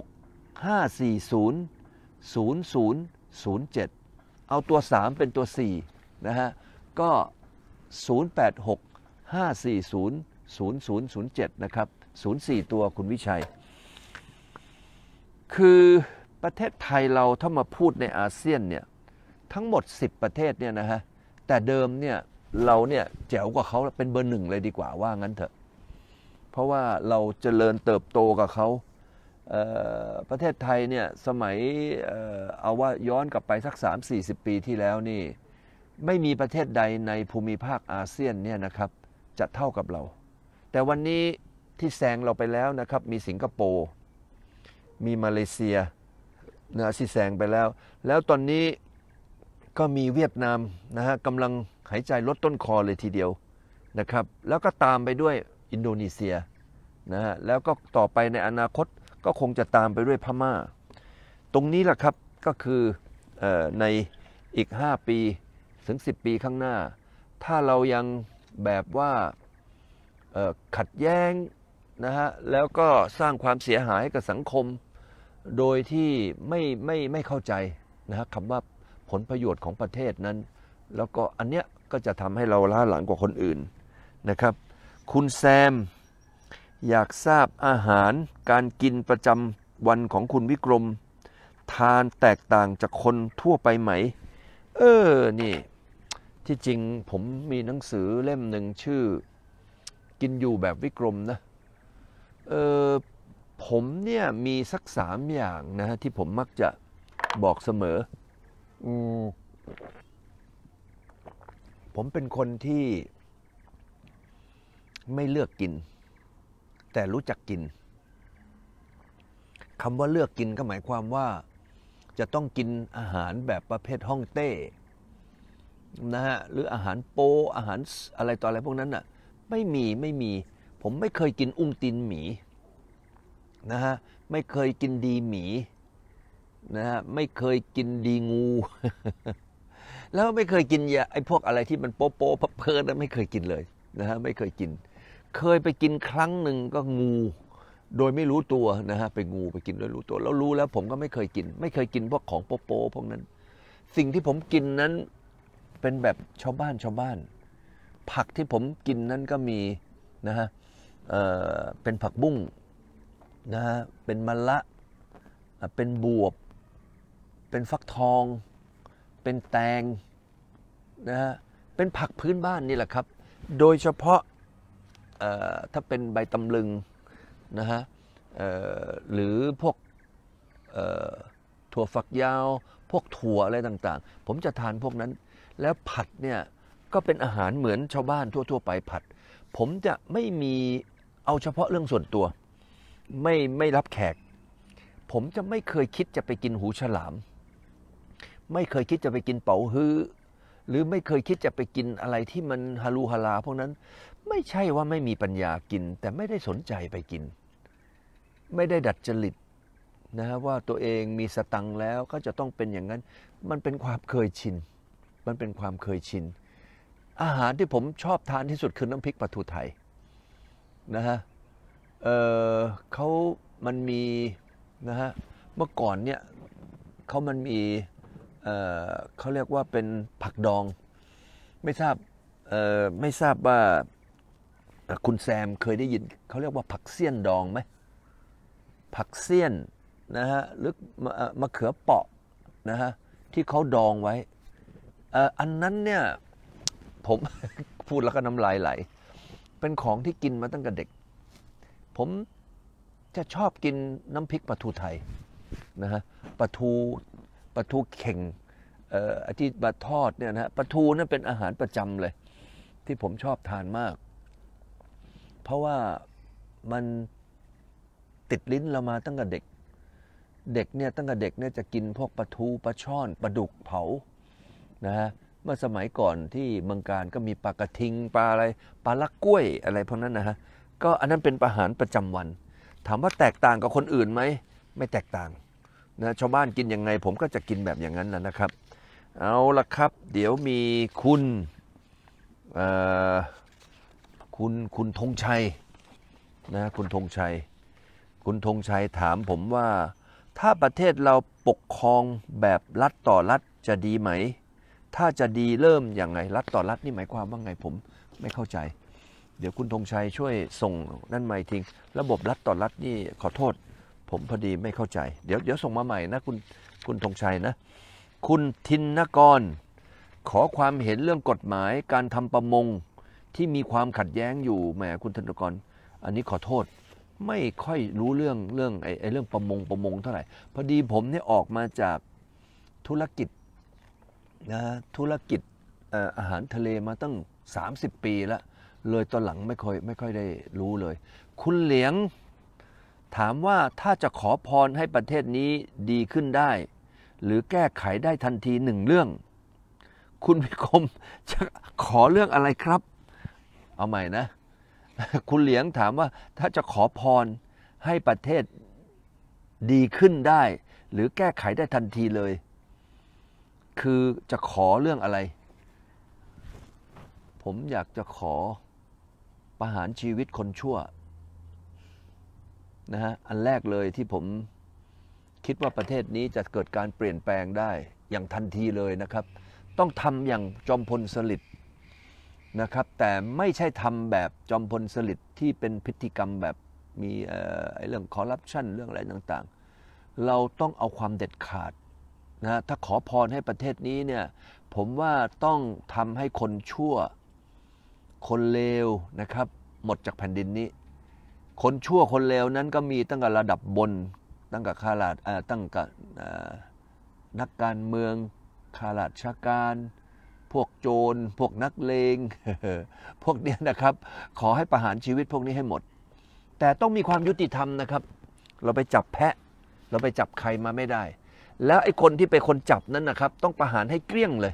086 540 0007 เอาตัว 3 เป็นตัว 4 นะฮะ ก็ 086 540 0007 นะครับ 04 ตัวคุณวิชัย คือประเทศไทยเราถ้ามาพูดในอาเซียนเนี่ย ทั้งหมด 10 ประเทศเนี่ยนะฮะ แต่เดิมเนี่ย เราเนี่ยแจ๋วกว่าเขาเป็นเบอร์หนึ่งเลยดีกว่าว่างั้นเถอะ เพราะว่าเราเจริญเติบโตกับเขาประเทศไทยเนี่ย สมัยเอาว่าย้อนกลับไปสัก 3 4 0 ปีที่แล้วนี่ ไม่มีประเทศใดในภูมิภาคอาเซียนเนี่ยนะครับจะเท่ากับเรา แต่วันนี้ที่แซงเราไปแล้วนะครับ มีสิงคโปร์ มีมาเลเซียเนะที่แซงไปแล้ว แล้วตอนนี้ก็มีเวียดนามนะฮะกำลังหายใจลดต้นคอเลยทีเดียวนะครับ แล้วก็ตามไปด้วยอินโดนีเซียนะฮะแล้วก็ต่อไปในอนาคตก็คงจะตามไปด้วยพม่า ตรงนี้แหละครับก็คืออในอีก 5 ปี ถึง 10 ปีข้างหน้า ถ้าเรายังแบบว่าขัดแย้งนะฮะ แล้วก็สร้างความเสียหายกับสังคม โดยที่ไม่ไม่ไม่เข้าใจนะฮะคำว่าผลประโยชน์ของประเทศนั้น แล้วก็อันเนี้ยก็จะทำให้เราล้าหลังกว่าคนอื่นนะครับ คุณแซม อยากทราบอาหารการกินประจำวันของคุณวิกรม ทานแตกต่างจากคนทั่วไปไหม เออนี่ที่จริงผมมีหนังสือเล่มหนึ่งชื่อกินอยู่แบบวิกรมนะเออผมเนี่ยมีสักสามอย่างนะฮะที่ผมมักจะบอกเสมออืผมเป็นคนที่ไม่เลือกกิน แต่รู้จักกินคำว่าเลือกกินก็หมายความว่าจะต้องกินอาหารแบบประเภทฮ่องเต้นะฮะหรืออาหารโปอาหารอะไรต่ออะไรพวกนั้นน่ะไม่มีไม่มีผมไม่เคยกินอุ้งตีนหมีนะฮะไม่เคยกินดีหมี นะฮะไม่เคยกินดีงู แล้วไม่เคยกินยาไอ้พวกอะไรที่มันโป๊ะโปเพิ่นนนไม่เคยกินเลยนะฮะไม่เคยกิน เคยไปกินครั้งหนึ่งก็งูโดยไม่รู้ตัวนะฮะไปงูไปกินโดยรู้ตัวแล้วรู้แล้วผมก็ไม่เคยกิน ไม่เคยกินพวกของโป๊ะโป๊ะพวกนั้น สิ่งที่ผมกินนั้นเป็นแบบชาวบ้านชาวบ้าน ผักที่ผมกินนั่นก็มีนะฮะเเป็นผักบุ้งนะฮะเป็นมะละเป็นบวบ เป็นฟักทอง เป็นแตงนะฮะเป็นผักพื้นบ้านนี่แหละครับ โดยเฉพาะถ้าเป็นใบตำลึง นะฮะหรือพวกถั่วฝักยาวพวกถั่วอะไรต่างๆ ผมจะทานพวกนั้นแล้วผัด เนี่ยก็เป็นอาหารเหมือนชาวบ้านทั่ว ๆ ไปผัด ผมจะไม่มี เอาเฉพาะเรื่องส่วนตัวไม่ไม่รับแขก ผมจะไม่เคยคิดจะไปกินหูฉลาม ไม่เคยคิดจะไปกินเป๋าฮื้อ หรือไม่เคยคิดจะไปกินอะไรที่มันฮาลูฮาลาพวกนั้น ไม่ใช่ว่าไม่มีปัญญากิน แต่ไม่ได้สนใจไปกิน ไม่ได้ดัดจริตนะว่าตัวเองมีสตังแล้วก็จะต้องเป็นอย่างนั้น มันเป็นความเคยชินันเป็นความเคยชิน อาหารที่ผมชอบทานที่สุดคือ น้ำพริกปลาทูไทยนะฮะเเขามันมีนะฮะ เมื่อก่อนเนี่ยเขามันมีเีเขาเรียกว่าเป็นผักดอง ไม่ทราบไม่ทราบว่าคุณแซมเคยได้ยิน เขาเรียกว่าผักเสี้ยนดองไหม ผักเสี้ยนนะฮะหรือมะเขือเปาะนะฮะที่เขาดองไว้อันนั้นเนี่ยผมพูดแล้วก็น้ำลายไหล เป็นของที่กินมาตั้งแต่เด็ก ผมจะชอบกินน้ำพริกปลาทูไทยนะฮะปลาทูปลาทูเข่งอทย์ปลาทอดเนี่ยนะฮะปลาทูนั่นเป็นอาหารประจำเลย ที่ผมชอบทานมาก เพราะว่ามันติดลิ้นเรามาตั้งแต่เด็กเด็กเนี่ยตั้งแต่เด็กเนี่ยจะกินพวกปลาทูปลาช่อนปลาดุกเผานะฮะเมื่อสมัยก่อนที่เมืองการก็มีปลากระทิงปลาอะไรปลาลักกล้วยอะไรพวกนั้นนะฮะ ก็อันนั้นเป็นอาหารประจำวัน ถามว่าแตกต่างกับคนอื่นไหม ไม่แตกต่างนะชาวบ้านกินยังไงผมก็จะกินแบบอย่างนั้นนะนะครับ เอาละครับ เดี๋ยวมีคุณคุณคุณธงชัยนะคุณธงชัย คุณธงชัยถามผมว่าถ้าประเทศเราปกครองแบบรัฐต่อรัฐจะดีไหมถ้าจะดีเริ่มอย่างไรรัฐต่อรัฐนี่หมายความว่าไงผมไม่เข้าใจ เดี๋ยวคุณธงชัยช่วยส่งนั่นใหม่ทิ้งระบบรัฐต่อรัฐนี่ขอโทษ ผมพอดีไม่เข้าใจเดี๋ยวเดี๋ยวส่งมาใหม่นะคุณคุณธงชัยนะคุณทินนกร ขอความเห็นเรื่องกฎหมายการทำประมงที่มีความขัดแย้งอยู่แหมคุณธนกร อันนี้ขอโทษไม่ค่อยรู้เรื่องเรื่องไอ้เรื่องประมงประมงเท่าไหร่พอดีผมเนี่ยออกมาจากธุรกิจนะธุรกิจอาหารทะเลมาตั้ง 30 ปีแล้วเลยตอนหลังไม่ค่อย ไม่ค่อยได้รู้เลย คุณเหลียง ถามว่าถ้าจะขอพรให้ประเทศนี้ดีขึ้นได้ หรือแก้ไขได้ทันทีหนึ่งเรื่อง คุณพิคมจะขอเรื่องอะไรครับ เอาใหม่นะ คุณเหลียงถามว่าถ้าจะขอพรให้ประเทศดีขึ้นได้ หรือแก้ไขได้ทันทีเลยคือจะขอเรื่องอะไร ผมอยากจะขอประหารชีวิตคนชั่วนะฮะอันแรกเลยที่ผมคิดว่าประเทศนี้จะเกิดการเปลี่ยนแปลงได้อย่างทันทีเลยนะครับ ต้องทำอย่างจอมพลสฤษดิ์นะครับแต่ไม่ใช่ทำแบบจอมพลสฤษดิ์ที่เป็นพฤติกรรมแบบมีเรื่องคอร์รัปชันเรื่องอะไรต่างๆ เราต้องเอาความเด็ดขาดนะถ้าขอพรให้ประเทศนี้เนี่ยผมว่าต้องทำให้คนชั่วคนเลวนะครับ หมดจากแผ่นดินนี้ คนชั่วคนเลว นั้นก็มีตั้งแต่ระดับบน ตั้งแต่ข้าราชตั้งแต่นักการเมืองข้าราชการ พวกโจรพวกนักเลง พวกเนี้ยนะครับขอให้ประหารชีวิตพวกนี้ให้หมด แต่ต้องมีความยุติธรรมนะครับ เราไปจับแพะ เราไปจับใครมาไม่ได้แล้วไอ้คนที่ไปคนจับนั้นนะครับ ต้องประหารให้ เกลี้ยงเลย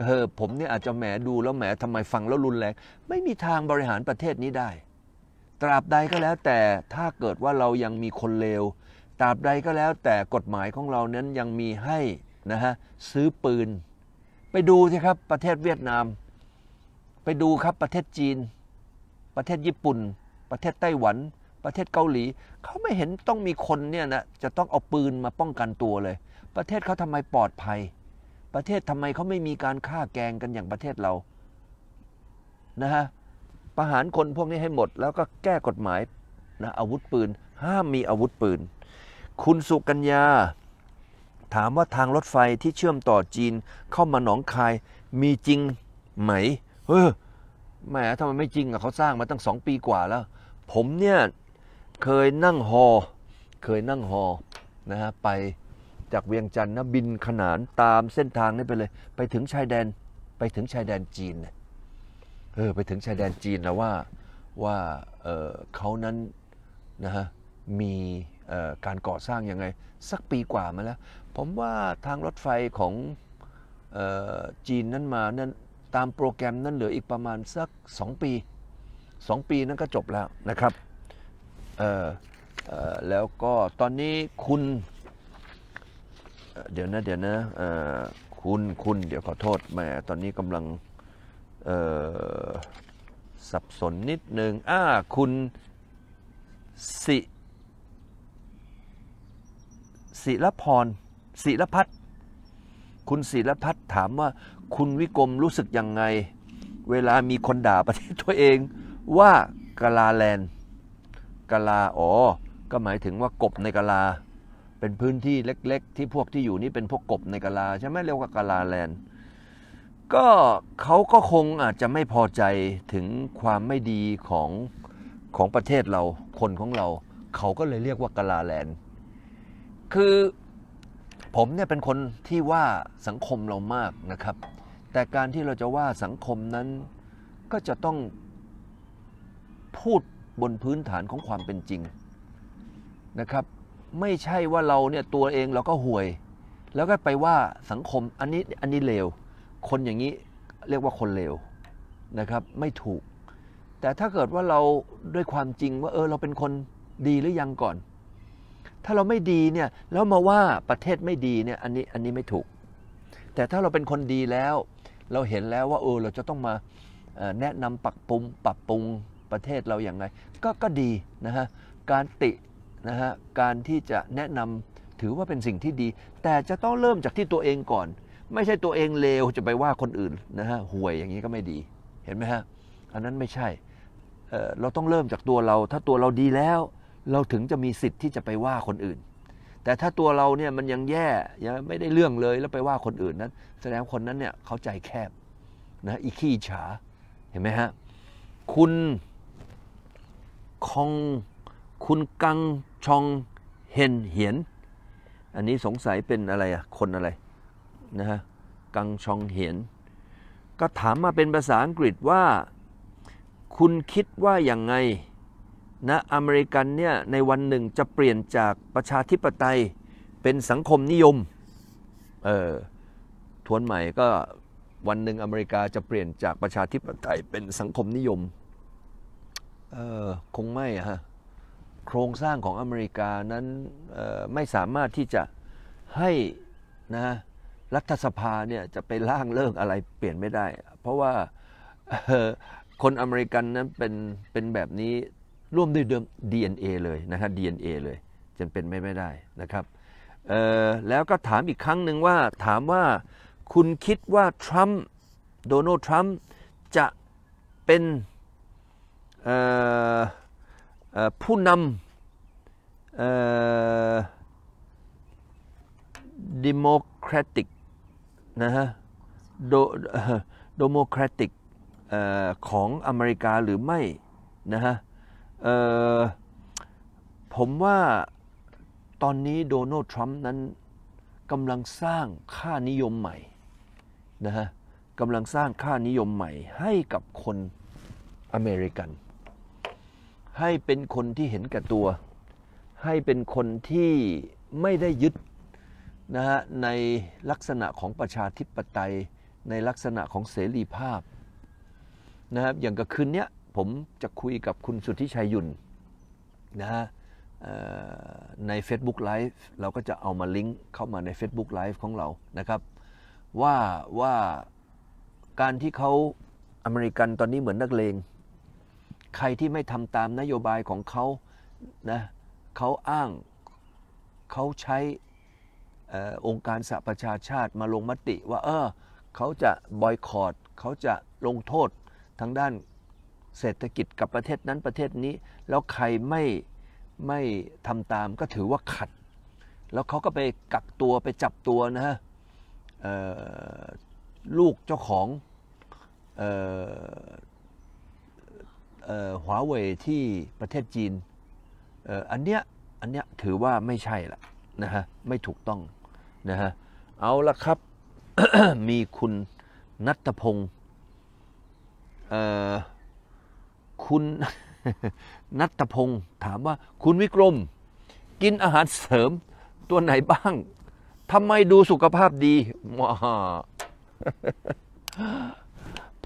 เออผมเนี่ยอาจจะแหมดูแล้วแหมทำไมฟังแล้วรุนแรงไม่มีทางบริหารประเทศนี้ได้ ตราบใดก็แล้วแต่ถ้าเกิดว่าเรายังมีคนเลว ตราบใดก็แล้วแต่กฎหมายของเรานั้นยังมีให้นะฮะซื้อปืน ไปดูสิครับประเทศเวียดนาม ไปดูครับประเทศจีน ประเทศญี่ปุ่น ประเทศไต้หวันประเทศเกาหลีเขาไม่เห็นต้องมีคนเนี่ยนะจะต้องเอาปืนมาป้องกันตัวเลย ประเทศเขาทำไมปลอดภัย ประเทศทำไมเขาไม่มีการฆ่าแกงกันอย่างประเทศเรานะฮะประหารคนพวกนี้ให้หมดแล้วก็แก้กฎหมายนะอาวุธปืนห้ามมีอาวุธปืนคุณสุกัญญาถามว่าทางรถไฟที่เชื่อมต่อจีนเข้ามาหนองคาย มีจริงไหมเออแหมทำไมไม่จริงอะเขาสร้างมาตั้งสองปีกว่าแล้ว ผมเนี่ยเคยนั่งฮอเคยนั่งฮอนะฮะไปจากเวียงจันทร์นะบินขนานตามเส้นทางนี้ไปเลย ไปถึงชายแดนไปถึงชายแดนจีนเออไปถึงชายแดนจีนแล้วว่าว่าเออเขานั้นนะฮะมีการก่อสร้างยังไงสักปีกว่ามาแล้ว ผมว่าทางรถไฟของจีนนั้นมานั้นตามโปรแกรมนั้นเหลืออีกประมาณสัก 2 ปี 2 ปีนั้นก็จบแล้วนะครับเออเออแล้วก็ตอนนี้คุณ เดี๋ยวนะเดี๋ยวนะ เออคุณคุณ เดี๋ยวขอโทษแม่ตอนนี้กำลัง เออสับสนนิดนึงอ่าคุณ สิศิรพรศิรพัฒคุณศิรพัฒถามว่า คุณวิกรมรู้สึกยังไง เวลามีคนด่าประเทศตัวเองว่ากลาแลนด์กะลาอ๋อก็หมายถึงว่ากบในกะลา เป็นพื้นที่เล็ก ๆ ที่พวกที่อยู่นี่เป็นพวกกบในกะลาใช่ไหมเรียกว่ากะลาแลนด์ ก็เขาก็คงอาจจะไม่พอใจถึงความไม่ดีของ ของประเทศเรา คนของเราเขาก็เลยเรียกว่ากะลาแลนด์ คือผมเนี่ยเป็นคนที่ว่าสังคมเรามากนะครับ แต่การที่เราจะว่าสังคมนั้นก็จะต้องพูดบนพื้นฐานของความเป็นจริงนะครับ ไม่ใช่ว่าเราเนี่ยตัวเองเราก็ห่วย แล้วก็ไปว่าสังคมอันนี้อันนี้เลว คนอย่างนี้เรียกว่าคนเลวนะครับ ไม่ถูก แต่ถ้าเกิดว่าเราด้วยความจริงว่าเออเราเป็นคนดีหรือยังก่อน ถ้าเราไม่ดีเนี่ยแล้วมาว่าประเทศไม่ดีเนี่ยอันนี้อันนี้ไม่ถูก แต่ถ้าเราเป็นคนดีแล้ว เราเห็นแล้วว่าเออเราจะต้องมาแนะนำปรับปรุงปรับปรุงประเทศเราอย่างไรก็ก็ดีนะฮะการตินะฮะการที่จะแนะนำถือว่าเป็นสิ่งที่ดีแต่จะต้องเริ่มจากที่ตัวเองก่อน ไม่ใช่ตัวเองเลวจะไปว่าคนอื่นนะฮะห่วยอย่างนี้ก็ไม่ดีเห็นไหมฮะอันนั้นไม่ใช่เราต้องเริ่มจากตัวเรา ถ้าตัวเราดีแล้ว เราถึงจะมีสิทธิ์ที่จะไปว่าคนอื่น แต่ถ้าตัวเราเนี่ยมันยังแย่ยังไม่ได้เรื่องเลยแล้วไปว่าคนอื่นนั้นแสดงคนนั้นเนี่ยเขาใจแคบนะอีขี้ฉาเห็นไหมฮะคุณคงคุณกังชองเฮนเหียน อันนี้สงสัยเป็นอะไรอะคนอะไรนะฮะ กังชองเหียน ก็ถามมาเป็นภาษาอังกฤษว่า คุณคิดว่าอย่างไงนะอเมริกันเนี่ยในวันหนึ่งจะเปลี่ยนจากประชาธิปไตยเป็นสังคมนิยมเออทวนใหม่ก็วันหนึ่งอเมริกาจะเปลี่ยนจากประชาธิปไตยเป็นสังคมนิยมเออคงไม่ฮะโครงสร้างของอเมริกานั้นไม่สามารถที่จะให้นะรัฐสภาเนี่ยจะไปล่างเลิกอะไรเปลี่ยนไม่ได้ เพราะว่าคนอเมริกันนั้นเป็นเป็นแบบนี้ร่วมด้วยเดิม DNA เลยนะฮะ DNA เลยจนเป็นไม่ไม่ได้นะครับแล้วก็ถามอีกครั้งหนึ่งว่าถามว่าคุณคิดว่าทรัมป์โดนัลด์ทรัมป์จะเป็นผู้นำดิโมแครติกนะฮะโดโดโมแครติกของอเมริกาหรือไม่นะฮะผมว่าตอนนี้โดนัลด์ทรัมป์นั้นกำลังสร้างค่านิยมใหม่ นะฮะกำลังสร้างค่านิยมใหม่ให้กับคนอเมริกันให้เป็นคนที่เห็นแก่ตัว ให้เป็นคนที่ไม่ได้ยึดนะฮะในลักษณะของประชาธิปไตยในลักษณะของเสรีภาพนะครับอย่างกับคืนนี้ผมจะคุยกับคุณสุทธิชัยยุนนะฮะใน Facebook Live เราก็จะเอามาลิงก์เข้ามาใน Facebook Live ของเรานะครับ ว่าว่าการที่เขาอเมริกันตอนนี้เหมือนนักเลงใครที่ไม่ทำตามนโยบายของเขานะ เขาอ้าง เขาใช้องค์การสหประชาชาติมาลงมติว่า เออเขาจะบอยคอรดเขาจะลงโทษทางด้านเศรษฐกิจกับประเทศนั้นประเทศนี้ แล้วใครไม่ไม่ทำตามก็ถือว่าขัด แล้วเขาก็ไปกักตัวไปจับตัวนะฮะ ลูกเจ้าของหัวเว่ยที่ประเทศจีนอันเนี้ยอันเนี้ยถือว่าไม่ใช่ละนะฮะไม่ถูกต้องนะฮะเอาละครับ มีคุณนัทพงศ์คุณนัทพงศ์ถามว่าคุณวิกรม กินอาหารเสริมตัวไหนบ้างทำไมดูสุขภาพดีมา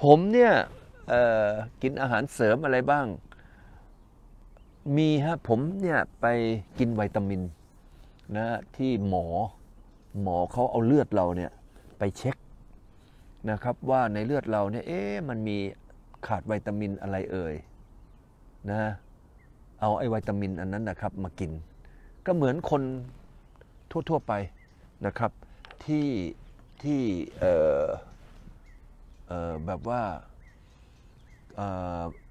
ผมเนี่ยกินอาหารเสริมอะไรบ้าง มีฮะผมเนี่ยไปกินวิตามินนะที่หมอหมอเขาเอาเลือดเราเนี่ยไปเช็คนะครับ ว่าในเลือดเราเนี่ยเอ๊ะมันมีขาดวิตามินอะไรเอ่ยนะเอาไอ้วิตามินอันนั้นนะครับ มากิน ก็เหมือนคนทั่ว ๆไปนะครับ ที่ที่เออเออแบบว่า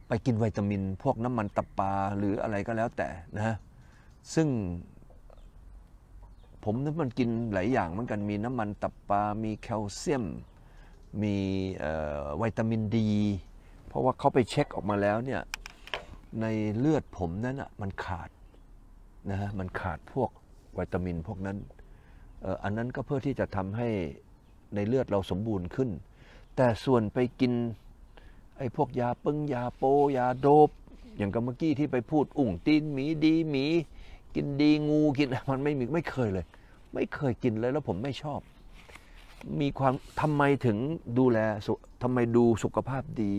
ไปกินวิตามิน พวกน้ำมันตะปาหรืออะไรก็แล้วแต่นะซึ่งผมนั้นมันกินหลายอย่างเหมือนกันมีน้ำมันตับปลา มีแคลเซียม มีวิตามินดี เพราะว่าเขาไปเช็คออกมาแล้วเนี่ยในเลือดผมนั้นอ่ะมันขาดนะฮะมันขาดพวกวิตามินพวกนั้นอันนั้นก็เพื่อที่จะทำให้ในเลือดเราสมบูรณ์ขึ้น แต่ส่วนไปกินไอ้พวกยาปึ้งยาโปยาโดบอย่างกับเมื่อกี้ที่ไปพูดอุ่งตีนหมีดีหมี กินดีงูกินมันไม่มีไม่เคยเลย ไม่เคยกินเลยแล้วผมไม่ชอบ มีความทำไมถึงดูแลทำไมดูสุขภาพดี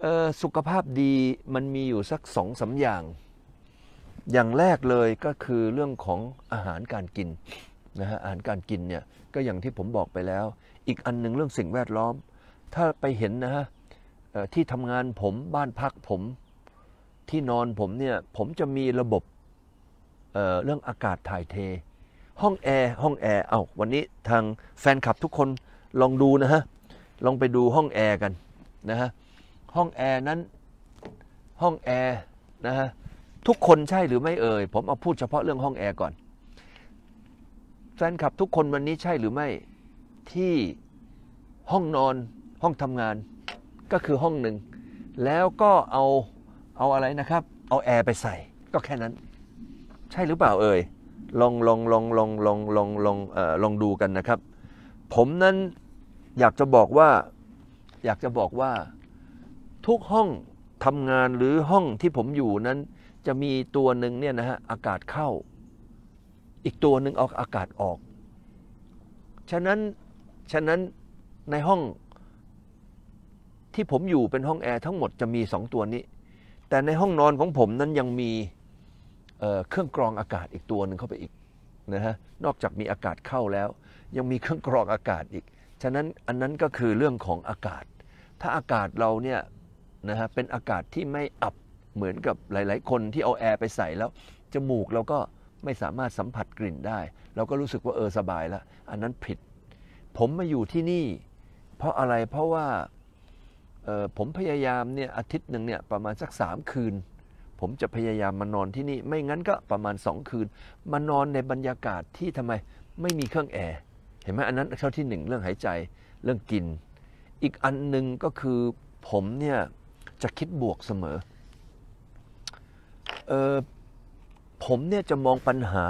เออสุขภาพดีมันมีอยู่สักสองสาอย่าง อย่างแรกเลยก็คือเรื่องของอาหารการกินนะฮะอาหารการกินเนี่ยก็อย่างที่ผมบอกไปแล้ว อีกอันนึงเรื่องสิ่งแวดล้อม ถ้าไปเห็นนะฮะที่ทำงานผมบ้านพักผมที่นอนผมเนี่ยผมจะมีระบบเเรื่องอากาศถ่ายเท ห้องแอร์ห้องแอร์เอา้าวันนี้ทางแฟนคลับทุกคนลองดูนะฮะ ลองไปดูห้องแอร์กันนะฮะห้องแอร์นั้นห้องแอร์นะฮะทุกคนใช่หรือไม่เอ่ยผมเอาพูดเฉพาะเรื่องห้องแอร์ก่อน แฟนคลับทุกคนวันนี้ใช่หรือไม่ที่ห้องนอนห้องทำงานก็คือห้องหนึ่งแล้วก็เอาเอาอะไรนะครับ เอาแอร์ไปใส่ ก็แค่นั้น ใช่หรือเปล่าเอ่ยลองลองลองลองลองลองลองเอ่อลองดูกันนะครับ ผมนั้นอยากจะบอกว่าอยากจะบอกว่า ทุกห้องทำงานหรือห้องที่ผมอยู่นั้นจะมีตัวหนึ่งเนี่ยนะฮะอากาศเข้า อีกตัวหนึ่งออกอากาศออก ฉะนั้นฉะนั้นในห้องที่ผมอยู่เป็นห้องแอร์ทั้งหมดจะมี 2 ตัวนี้ แต่ในห้องนอนของผมนั้นยังมีเเครื่องกรองอากาศอีกตัวหนึ่งเข้าไปอีกนะฮะ นอกจากมีอากาศเข้าแล้ว ยังมีเครื่องกรองอากาศอีก ฉะนั้นอันนั้นก็คือเรื่องของอากาศ ถ้าอากาศเราเนี่ยนะฮะเป็นอากาศที่ไม่อับเหมือนกับหลาย ๆ คนที่เอาแอร์ไปใส่แล้วจมูกเราก็ไม่สามารถสัมผัสกลิ่นได้เราก็รู้สึกว่าเออสบายแล้ว อันนั้นผิด ผมมาอยู่ที่นี่ เพราะอะไรเพราะว่าผมพยายามเนี่ยอาทิตย์หนึ่งเนี่ยประมาณสักสามคืน ผมจะพยายามมานอนที่นี่ ไม่งั้นก็ประมาณสองคืน มานอนในบรรยากาศที่ทำไมไม่มีเครื่องแอร์เห็นไหมอันนั้นเท่าที่หนึ่งเรื่องหายใจเรื่องกิน อีกอันหนึ่งก็คือผมเนี่ยจะคิดบวกเสมอเออผมเนี่ยจะมองปัญหา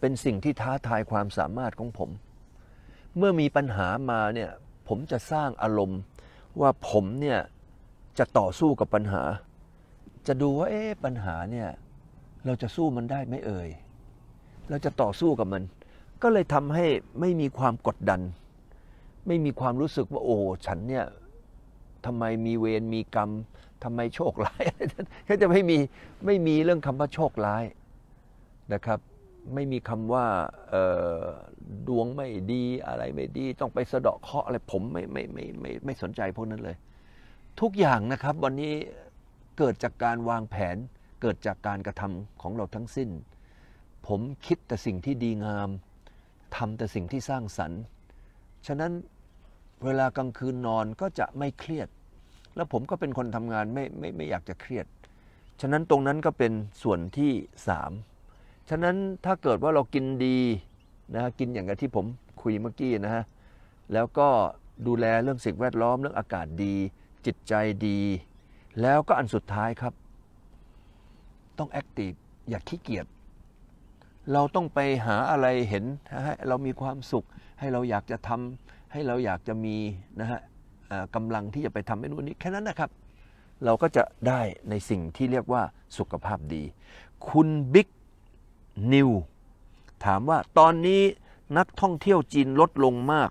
เป็นสิ่งที่ท้าทายความสามารถของผม เมื่อมีปัญหามาเนี่ยผมจะสร้างอารมณ์ว่าผมเนี่ยจะต่อสู้กับปัญหา จะดูว่า เอ๊ะปัญหาเนี่ย เราจะสู้มันได้ไหมเอ่ยเราจะต่อสู้กับมัน ก็เลยทำให้ไม่มีความกดดันไม่มีความรู้สึกว่าโอ้ฉันเนี่ยทำไมมีเวรมีกรรมทำไมโชคร้ายก็จะไม่มี ไม่มีเรื่องคำว่าโชคร้าย นะครับไม่มีคำว่าดวงไม่ดีอะไรไม่ดี ต้องไปสะเดาะเคาะอะไรผมไม่ไม่ไม่ไม่ไม่สนใจพวกนั้นเลย ทุกอย่างนะครับ วันนี้เกิดจากการวางแผนเกิดจากการกระทำของเราทั้งสิ้น ผมคิดแต่สิ่งที่ดีงามทำแต่สิ่งที่สร้างสรรค์ฉะนั้นเวลากลางคืนนอนก็จะไม่เครียด แล้วผมก็เป็นคนทำงานไม่ไม่ไม่อยากจะเครียด ฉะนั้นตรงนั้นก็เป็นส่วนที่สามฉะนั้นถ้าเกิดว่าเรากินดีนะฮะกินอย่างที่ผมคุยเมื่อกี้นะฮะแล้วก็ดูแลเรื่องสิ่งแวดล้อมเรื่องอากาศดี จิตใจดี แล้วก็อันสุดท้ายครับ ต้องแอคทีฟอย่าขี้เกียจเราต้องไปหาอะไรเห็นให้เรามีความสุขให้เราอยากจะทำให้เราอยากจะมีนะฮะกำลังที่จะไปทำให้นู่นนี้แค่นั้นนะครับ เราก็จะได้ในสิ่งที่เรียกว่าสุขภาพดี คุณบิ๊กนิวถามว่าตอนนี้นักท่องเที่ยวจีนลดลงมาก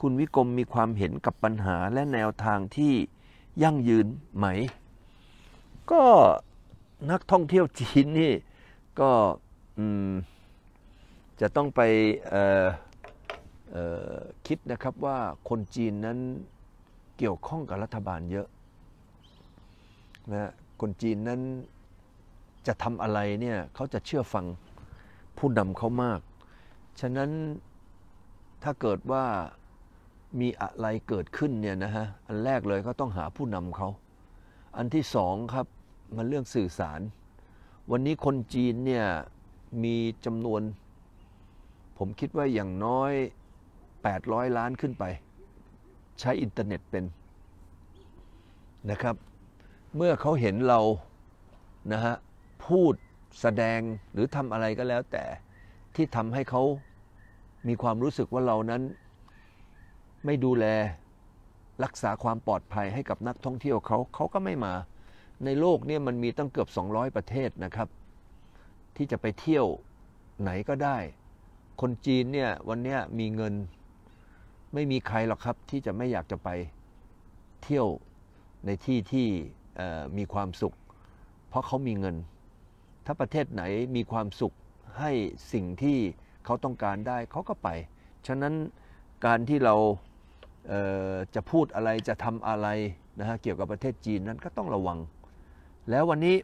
คุณวิกรมมีความเห็นกับปัญหาและแนวทางที่ยั่งยืนไหม ก็นักท่องเที่ยวจีนนี่ก็จะต้องไปคิดนะครับว่าคนจีนนั้นเกี่ยวข้องกับรัฐบาลเยอะนะ คนจีนนั้นจะทำอะไรเนี่ยเขาจะเชื่อฟังผู้นำเขามาก ฉะนั้นถ้าเกิดว่ามีอะไรเกิดขึ้นเนี่ยนะฮะ อันแรกเลยก็ต้องหาผู้นำเขา อันที่สองครับมันเรื่องสื่อสาร วันนี้คนจีนเนี่ยมีจำนวนผมคิดว่าอย่างน้อย800ล้านขึ้นไป ใช้อินเทอร์เน็ตเป็นนะครับ เมื่อเขาเห็นเรานะฮะพูดแสดงหรือทำอะไรก็แล้ว แต่ที่ทำให้เขามีความรู้สึกว่าเรานั้นไม่ดูแลรักษาความปลอดภัยให้กับนักท่องเที่ยวเขาเขาก็ไม่มา ในโลกนี่มันมีตั้งเกือบ 200 ประเทศนะครับ ที่จะไปเที่ยวไหนก็ได้ คนจีนเนี่ยวันนี้มีเงินไม่มีใครหรอกครับ ที่จะไม่อยากจะไปเที่ยวในที่ที่มีความสุข เพราะเขามีเงินถ้าประเทศไหนมีความสุขให้สิ่งที่เขาต้องการได้เขาก็ไป ฉะนั้นการที่เราจะพูดอะไรจะทำอะไรนะฮะเกี่ยวกับประเทศจีนนั้นก็ต้องระวัง แล้ววันนี้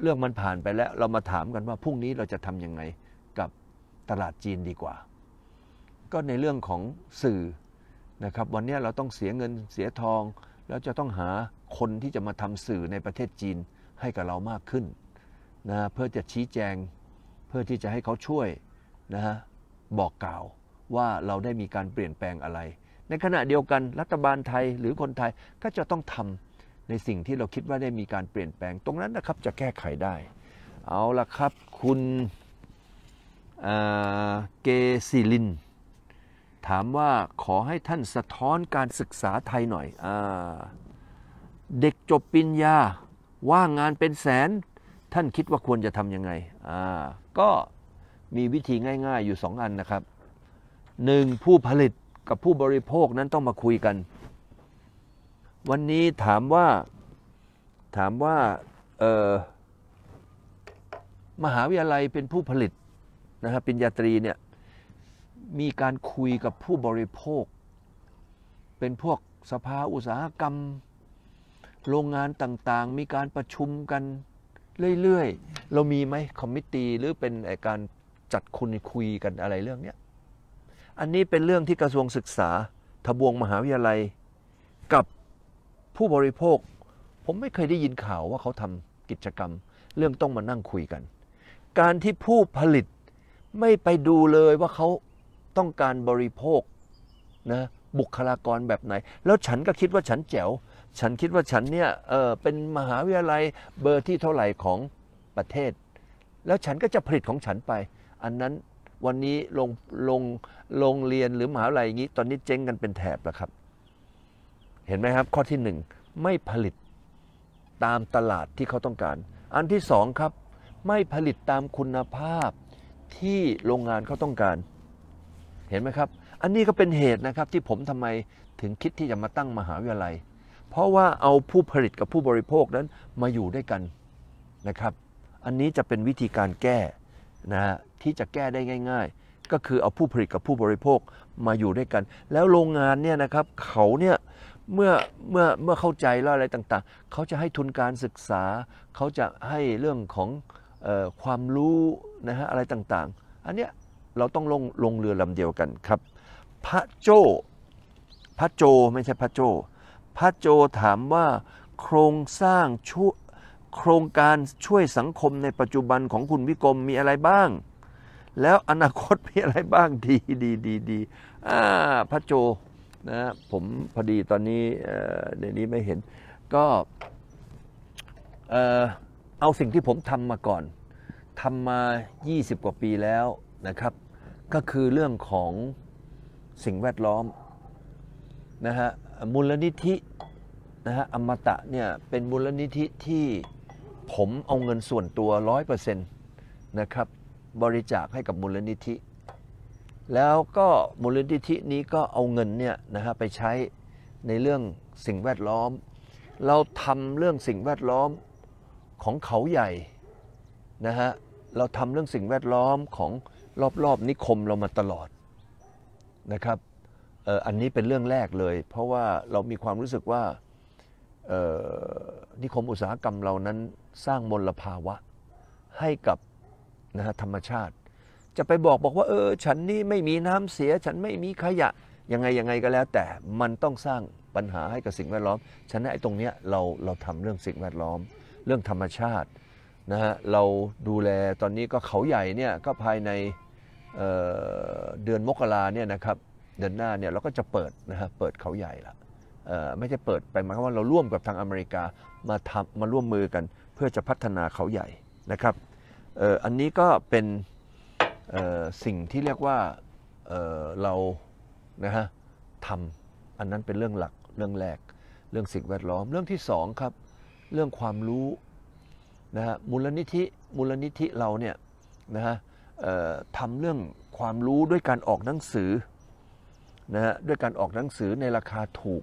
เรื่องมันผ่านไปแล้วเรามาถามกันว่าพรุ่งนี้เราจะทำยังไงกับตลาดจีนดีกว่า ก็ในเรื่องของสื่อนะครับวันนี้เราต้องเสียเงินเสียทอง แล้วจะต้องหาคนที่จะมาทำสื่อในประเทศจีนให้กับเรามากขึ้นนะเพื่อจะชี้แจงเพื่อที่จะให้เขาช่วยนะฮะบอกกล่าวว่าเราได้มีการเปลี่ยนแปลงอะไร ในขณะเดียวกันรัฐบาลไทยหรือคนไทยก็จะต้องทำในสิ่งที่เราคิดว่าได้มีการเปลี่ยนแปลงตรงนั้นนะครับจะแก้ไขได้เอาละครับคุณเกซิลิน ถามว่าขอให้ท่านสะท้อนการศึกษาไทยหน่อย เด็กจบปริญญาว่างงานเป็นแสนท่านคิดว่าควรจะทำยังไง อ่า ก็มีวิธีง่าย ๆ อยู่สองอันนะครับ หนึ่งผู้ผลิตกับผู้บริโภคนั้นต้องมาคุยกัน วันนี้ถามว่า ถามว่าามหาวิทยาลัยเป็นผู้ผลิตนะครับปริญญาตรีเนี่ย มีการคุยกับผู้บริโภค เป็นพวกสภาอุตสาหกรรม โรงงานต่างๆ มีการประชุมกันเรื่อย ๆ เรามีไหมคอมมิตี้หรือเป็นการจัดคุณคุยกันอะไรเรื่องเนี้ยอันนี้เป็นเรื่องที่กระทรวงศึกษาทบวงมหาวิทยาลัย กับผู้บริโภค ผมไม่เคยได้ยินข่าวว่าเขาทำกิจกรรม เรื่องต้องมานั่งคุยกัน การที่ผู้ผลิตไม่ไปดูเลยว่าเขาต้องการบริโภคนะบุคลากรแบบไหน แล้วฉันก็คิดว่าฉันแจ๋วฉันคิดว่าฉันเนี่ยเออเป็นมหาวิทยาลัยเบอร์ที่เท่าไหร่ของประเทศ แล้วฉันก็จะผลิตของฉันไป อันนั้นวันนี้ลงลงโรงเรียนหรือมหาวิทยาลัยอย่างนี้ตอนนี้เจ๊งกันเป็นแถบแล้วครับ เห็นไหมครับข้อที่หนึ่งไม่ผลิตตามตลาดที่เขาต้องการ อันที่สองครับ ไม่ผลิตตามคุณภาพที่โรงงานเขาต้องการ เห็นไหมครับ อันนี้ก็เป็นเหตุนะครับที่ผมทำไมถึงคิดที่จะมาตั้งมหาวิทยาลัยเพราะว่าเอาผู้ผลิตกับผู้บริโภคนั้นมาอยู่ด้วยกันนะครับ อันนี้จะเป็นวิธีการแก้นะฮะที่จะแก้ได้ง่าย ๆ ก็คือเอาผู้ผลิตกับผู้บริโภคมาอยู่ด้วยกัน แล้วโรงงานเนี่ยนะครับเขาเนี่ย เมื่อเมื่อเมื่อเข้าใจแล้วอะไรต่างๆ เขาจะให้ทุนการศึกษา เขาจะให้เรื่องของออความรู้นะฮะอะไรต่างๆ อันเนี้ยเราต้องลงลงเรือลำเดียวกันครับ พระโจพระโจไม่ใช่พระโจพระโจถามว่าโครงสร้างช่วยโครงการช่วยสังคมในปัจจุบันของคุณวิกรมมีอะไรบ้าง แล้วอนาคตมีอะไรบ้าง ดีดี ดีดีพระโจนะ ผมพอดีตอนนี้เดี๋ยวนี้ไม่เห็น ก็เอาสิ่งที่ผมทำมาก่อนทำมา 20 กว่าปีแล้วนะครับ ก็คือเรื่องของสิ่งแวดล้อมนะฮะมูลนิธินะฮะอมตะเนี่ยเป็นมูลนิธิที่ผมเอาเงินส่วนตัว100%นะครับบริจาคให้กับมูลนิธิ แล้วก็มูลนิธินี้ก็เอาเงินเนี่ยนะฮะไปใช้ในเรื่องสิ่งแวดล้อม เราทำเรื่องสิ่งแวดล้อมของเขาใหญ่นะฮะเราทำเรื่องสิ่งแวดล้อมของรอบๆนิคมเรามาตลอดนะครับอันนี้เป็นเรื่องแรกเลย เพราะว่าเรามีความรู้สึกว่านิคมอุตสาหกรรมเรานั้นสร้างมลภาวะให้กับนะฮะธรรมชาติ จะไปบอกบอกว่าเออฉันนี่ไม่มีน้ำเสีย ฉันไม่มีขยะยังไงยังไงก็แล้ว แต่มันต้องสร้างปัญหาให้กับสิ่งแวดล้อมฉะนั้นไอ้ตรงเนี้ยเราเราทำเรื่องสิ่งแวดล้อม เรื่องธรรมชาตินะฮะเราดูแลตอนนี้ก็เขาใหญ่เนี่ยก็ภายในเเดือนมกราเนี่ยนะครับเดือนหน้าเนี่ยเราก็จะเปิดนะฮะเปิดเขาใหญ่ละไม่ใช่เปิดไปหมายความว่าเราร่วมกับทางอเมริกามาทำมาร่วมมือกัน เพื่อจะพัฒนาเขาใหญ่นะครับอันนี้ก็เป็นสิ่งที่เรียกว่าเรานะฮะทำอันนั้นเป็นเรื่องหลักเรื่องแรกเรื่องสิ่งแวดล้อมเรื่องที่สองครับเรื่องความรู้นะฮะมูลนิธิมูลนิธิเราเนี่ยนะฮะทำเรื่องความรู้ด้วยการออกหนังสือนะฮะด้วยการออกหนังสือในราคาถูก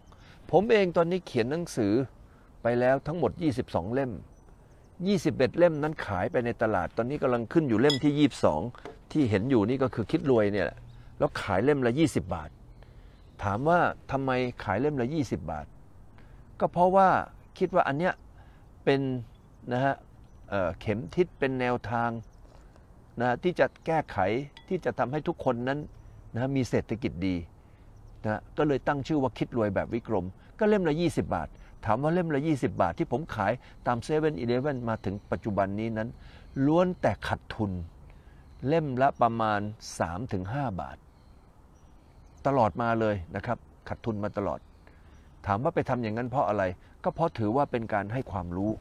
ผมเองตอนนี้เขียนหนังสือไปแล้วทั้งหมด 22 เล่ม 21 เล่มนั้นขายไปในตลาดตอนนี้กำลังขึ้นอยู่เล่มที่ 22 ที่เห็นอยู่นี่ก็คือคิดรวยเนี่ยแลล้วขายเล่มละ 20 บาท ถามว่าทำไมขายเล่มละ 20 บาท ก็เพราะว่าคิดว่าอันเนี้ยเป็นนะฮะเเข็มทิศเป็นแนวทางนะที่จะแก้ไขที่จะทำให้ทุกคนนั้นนะมีเศรษฐกิจดีนะก็เลยตั้งชื่อว่าคิดรวยแบบวิกรม ก็เล่มละ20 บาท ถามว่าเล่มละ20 บาทที่ผมขายตามเซเว่นอีเเลฟมาถึงปัจจุบันนี้นั้น ล้วนแต่ขาดทุน เล่มละประมาณ 3-5 บาท ตลอดมาเลยนะครับขาดทุนมาตลอด ถามว่าไปทำอย่างนั้นเพราะอะไร ก็เพราะถือว่าเป็นการให้ความรู้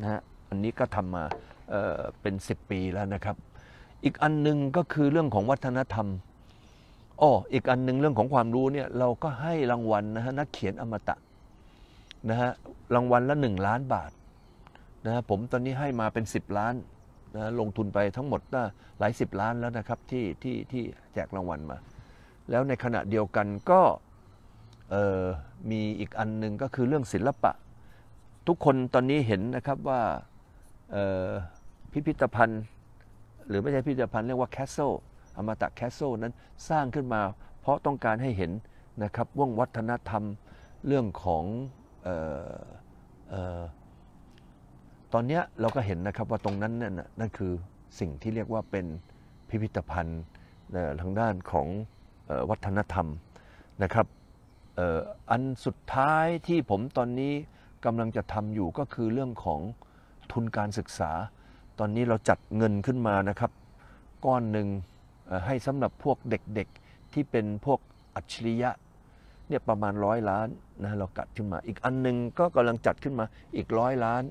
นะฮะอันนี้ก็ทำมาเเป็น 10 ปีแล้วนะครับอีกอันนึงก็คือเรื่องของวัฒนธรรมอ้ออีกอันนึงเรื่องของความรู้เนี่ยเราก็ให้รางวัลนะฮะนักเขียนอมตะนะฮะรางวัลละหนึ่งล้านบาทนะฮะผมตอนนี้ให้มาเป็นสิบล้านนะลงทุนไปทั้งหมดนะหลายสิบล้านแล้วนะครับ ที่ที่ที่แจกรางวัลมา แล้วในขณะเดียวกันก็มีอีกอันหนึ่งก็คือเรื่องศิลปะ ทุกคนตอนนี้เห็นนะครับว่าพิพิธภัณฑ์ หรือไม่ใช่พิพิธภัณฑ์เรียกว่าแคสเซิลอมตะแคสโซนั้นสร้างขึ้นมาเพราะต้องการให้เห็น นะครับว่งวัฒนธรรมเรื่องของออตอนนี้เราก็เห็นนะครับว่าตรงนั้นนั่นนั่นคือสิ่งที่เรียกว่าเป็นพิพิธภัณฑ์ทางด้านของวัฒนธรรมนะครับ อันสุดท้ายที่ผมตอนนี้กำลังจะทำอยู่ก็คือเรื่องของทุนการศึกษา ตอนนี้เราจัดเงินขึ้นมานะครับ ก้อนหนึ่งให้สำหรับพวกเด็กๆที่เป็นพวกอัจฉริยะเนี่ยประมาณร้อยล้านนะเรากัดขึ้นมาอีกอันนึงก็กำลังจัดขึ้นมาอีกร้อยล้าน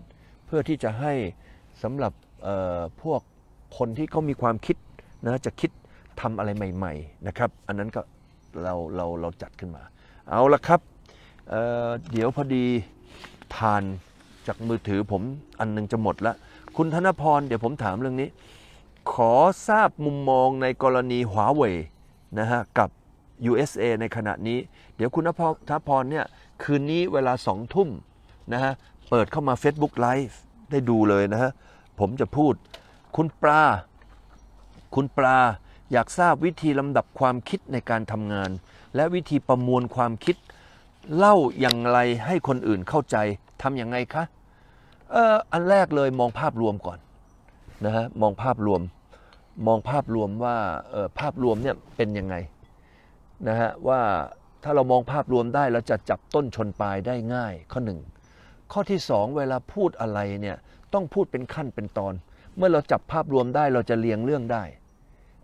เพื่อที่จะให้สำหรับพวกคนที่เขามีความคิดนะจะคิดทำอะไรใหม่ๆนะครับ อันนั้นก็เราเราเราจัดขึ้นมา เอาละครับเเดี๋ยวพอดีผ่านจากมือถือผม อันนึงจะหมดละคุณธนพรเดี๋ยวผมถามเรื่องนี้ขอทราบมุมมองในกรณีหัวเว่ยนะฮะ กับ USA ในขณะนี้ เดี๋ยวคุณทัพพรเนี่ย คืนนี้เวลาสองทุ่มนะฮะ เปิดเข้ามา Facebook Live ได้ดูเลยนะฮะ ผมจะพูดคุณปลาคุณปลาอยากทราบวิธีลำดับความคิดในการทำงาน และวิธีประมวลความคิด เล่าอย่างไรให้คนอื่นเข้าใจทำอย่างไรคะเอออันแรกเลยมองภาพรวมก่อนนะฮะมองภาพรวมมองภาพรวมว่าภาพรวมเนี่ยเป็นยังไงนะฮะว่าถ้าเรามองภาพรวมได้เราจะจับต้นชนปลายได้ง่ายข้อหนึ่งข้อที่สองเวลาพูดอะไรเนี่ยต้องพูดเป็นขั้นเป็นตอน เมื่อเราจับภาพรวมได้เราจะเรียงเรื่องได้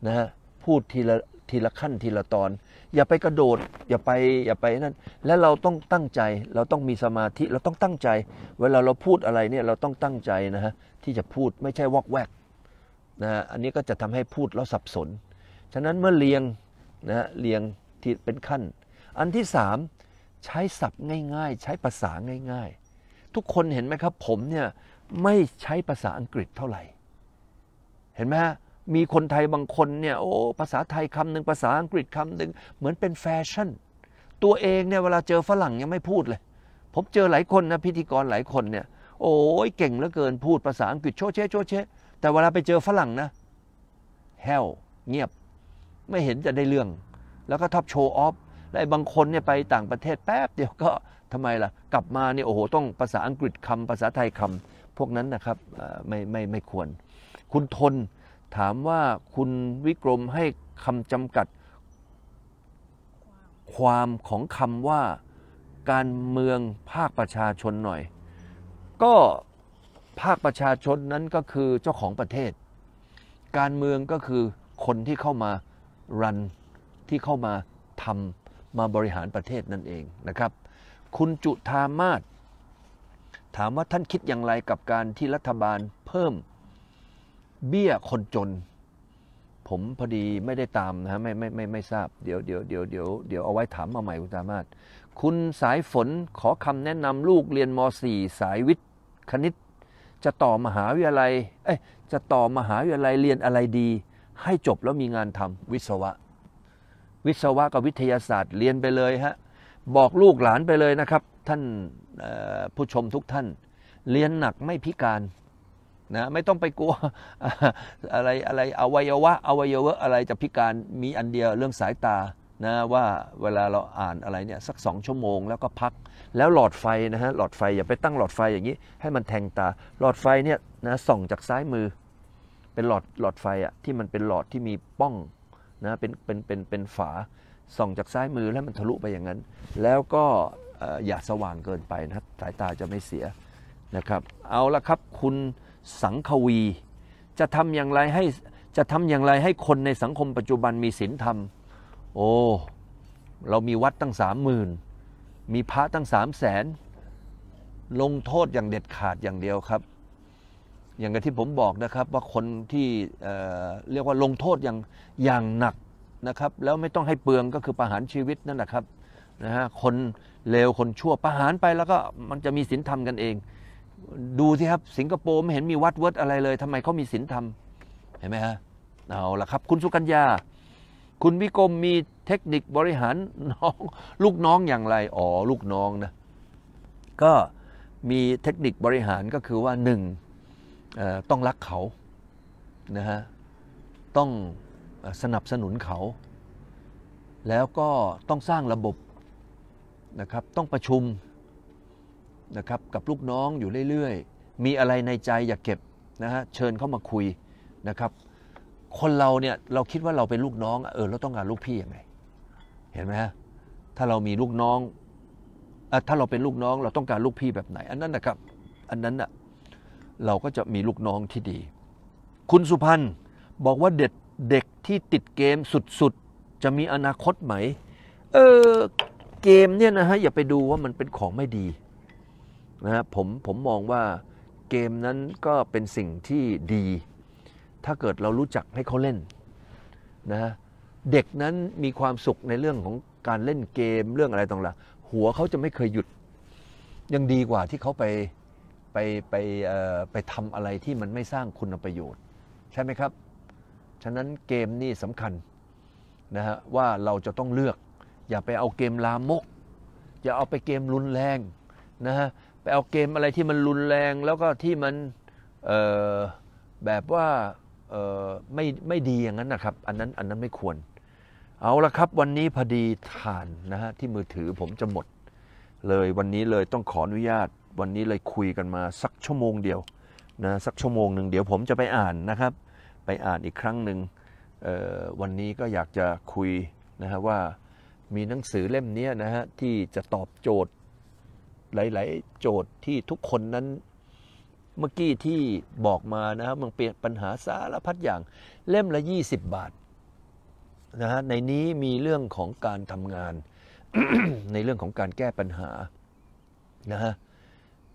นะฮะพูดทีละทีละขั้นทีละตอน อย่าไปกระโดดอย่าไปอย่าไปนั่นและเราต้องตั้งใจเราต้องมีสมาธิเราต้องตั้งใจเวลาเราพูดอะไรเนี่ยเราต้องตั้งใจนะฮะที่จะพูดไม่ใช่วอกแวกนะอันนี้ก็จะทำให้พูดแล้วสับสนฉะนั้นเมื่อเรียงนะะเรียงที่เป็นขั้น อันที่สามใช้ศัพท์ง่าย ๆ ใช้ภาษาง่าย ๆ ทุกคนเห็นไหมครับผมเนี่ยไม่ใช้ภาษาอังกฤษเท่าไหร่ เห็นไหมฮะมีคนไทยบางคนเนี่ยโอ้ภาษาไทยคำหนึ่งภาษาอังกฤษคำหนึ่งเหมือนเป็นแฟชั่น ตัวเองเนี่ยเวลาเจอฝรั่งยังไม่พูดเลย ผมเจอหลายคนนะพิธีกรหลายคนเนี่ยโอ้ยเก่งเหลือเกินพูดภาษาอังกฤษโชเชโชเชแต่เวลาไปเจอฝรั่งนะแฮลเงียบ ไม่เห็นจะได้เรื่อง แล้วก็ทับโชว์ออฟและบางคนเนี่ยไปต่างประเทศแป๊บ เดียวก็ทำไมล่ะ กลับมาเนี่ยโอ้โหต้องภาษาอังกฤษคำภาษาไทยคำพวกนั้นนะครับไม่ไม่ไม่ควร คุณทนถามว่าคุณวิกรมให้คำจำกัดความของคำว่าการเมืองภาคประชาชนหน่อย ก็ภาคประชาชนนั้นก็คือเจ้าของประเทศ การเมืองก็คือคนที่เข้ามารันที่เข้ามาทำมาบริหารประเทศนั่นเองนะครับ คุณจุธามาศถามว่าท่านคิดอย่างไรกับการที่รัฐบาลเพิ่มเบี้ยคนจน ผมพอดีไม่ได้ตามนะฮะไม่ไม่ไม่ไม่ทราบเดี๋ยวเดี๋ยวเดี๋ยวเดี๋ยวเดี๋ยวเอาไว้ถามมาใหม่คุณสามารถคุณสายฝนขอคำแนะนำลูกเรียนม .4 สายวิทย์คณิต จะต่อมหาวิทยาลัยเอ้ยจะต่อมหาวิทยาลัยเรียนอะไรดี ให้จบแล้วมีงานทำวิศวะวิศวะกับวิทยาศาสตร์ เรียนไปเลยฮะบอกลูกหลานไปเลยนะครับ ท่านผู้ชมทุกท่านเรียนหนักไม่พิการนะไม่ต้องไปกลัวอะไรอะไรอวัยวะ อวัยวะอะไรจะพิการมีอันเดียวเรื่องสายตานะว่าเวลาเราอ่านอะไรเนี่ยสักสองชั่วโมงแล้วก็พัก แล้วหลอดไฟนะฮะหลอดไฟอย่าไปตั้งหลอดไฟอย่างนี้ให้มันแทงตาหลอดไฟเนี่ยนะส่องจากซ้ายมือ เป็นหลอดหลอดไฟอะที่มันเป็นหลอดที่มีป้องนะเป็นเป็นเป็นเป็นฝา ส่องจากซ้ายมือแล้วมันทะลุไปอย่างนั้น แล้วก็อย่าสว่างเกินไปนะสายตาจะไม่เสียนะครับ เอาละครับคุณสังควีจะทำอย่างไร ให้จะทำอย่างไรให้คนในสังคมปัจจุบันมีศีลธรรม โอ้ เรามีวัดตั้งสามหมื่นมีพระตั้งสามแสนลงโทษอย่างเด็ดขาดอย่างเดียวครับ อย่างที่ผมบอกนะครับว่าคนที่เรียกว่าลงโทษอย่างอย่างหนักนะครับ แล้วไม่ต้องให้เปลืองก็คือประหารชีวิตนั่นแหละครับนะฮะคนเลวคนชั่วประหารไปแล้วก็มันจะมีศีลธรรมกันเองดูสิครับสิงคโปร์ไม่เห็นมีวัดเวิร์ดอะไรเลย ทำไมเขามีศีลธรรม เห็นไหมฮะเอาละครับคุณสุกัญญา คุณวิกรม มีเทคนิคบริหารน้องลูกน้องอย่างไรอ๋อลูกน้องนะก็มีเทคนิคบริหารก็คือว่าหนึ่งต้องรักเขานะฮะต้องสนับสนุนเขา แล้วก็ต้องสร้างระบบนะครับต้องประชุมนะครับกับลูกน้องอยู่เรื่อยๆมีอะไรในใจอยากเก็บนะฮะเชิญเข้ามาคุยนะครับ คนเราเนี่ยเราคิดว่าเราเป็นลูกน้องเออเราต้องการลูกพี่ยังไง เห็นไหมฮะถ้าเรามีลูกน้องถ้าเราเป็นลูกน้อง เราต้องการลูกพี่แบบไหน อันนั้นนะครับอันนั้นอ่ะเราก็จะมีลูกน้องที่ดี คุณสุพันธ์บอกว่าเด็กเด็กที่ติดเกมสุดๆ จะมีอนาคตไหมเออเกมเนี่ยนะฮะอย่าไปดูว่ามันเป็นของไม่ดีนะฮะผมผมมองว่าเกมนั้นก็เป็นสิ่งที่ดี ถ้าเกิดเรารู้จักให้เขาเล่นนะฮะเด็กนั้นมีความสุขในเรื่องของการเล่นเกมเรื่องอะไรต่างๆหัวเขาจะไม่เคยหยุด ยังดีกว่าที่เขาไปไปไปไปทำอะไรที่มันไม่สร้างคุณประโยชน์ ใช่ไหมครับ ฉะนั้นเกมนี่สำคัญนะฮะว่าเราจะต้องเลือก อย่าไปเอาเกมลามก อย่าเอาไปเกมรุนแรงนะฮะไปเอาเกมอะไรที่มันรุนแรงแล้วก็ที่มันแบบว่าไม่ไม่ดีอย่างนั้นนะครับ อันนั้นอันนั้นไม่ควรเอาละครับ วันนี้พอดีฐานนะฮะที่มือถือผมจะหมดเลย วันนี้เลยต้องขออนุญาต วันนี้เลยคุยกันมาสักชั่วโมงเดียวนะสักชั่วโมงหนึ่งเดี๋ยวผมจะไปอ่านนะครับ ไปอ่านอีกครั้งหนึ่งวันนี้ก็อยากจะคุยนะฮะว่ามีหนังสือเล่มนี้นะฮะที่จะตอบโจทย์หลาย ๆ โจทย์ที่ทุกคนนั้นเมื่อกี้ที่บอกมานะครับมันเป็นปัญหาสารพัดอย่าง เล่มละ 20 บาทนะฮะในนี้มีเรื่องของการทำงาน ในเรื่องของการแก้ปัญหานะฮะ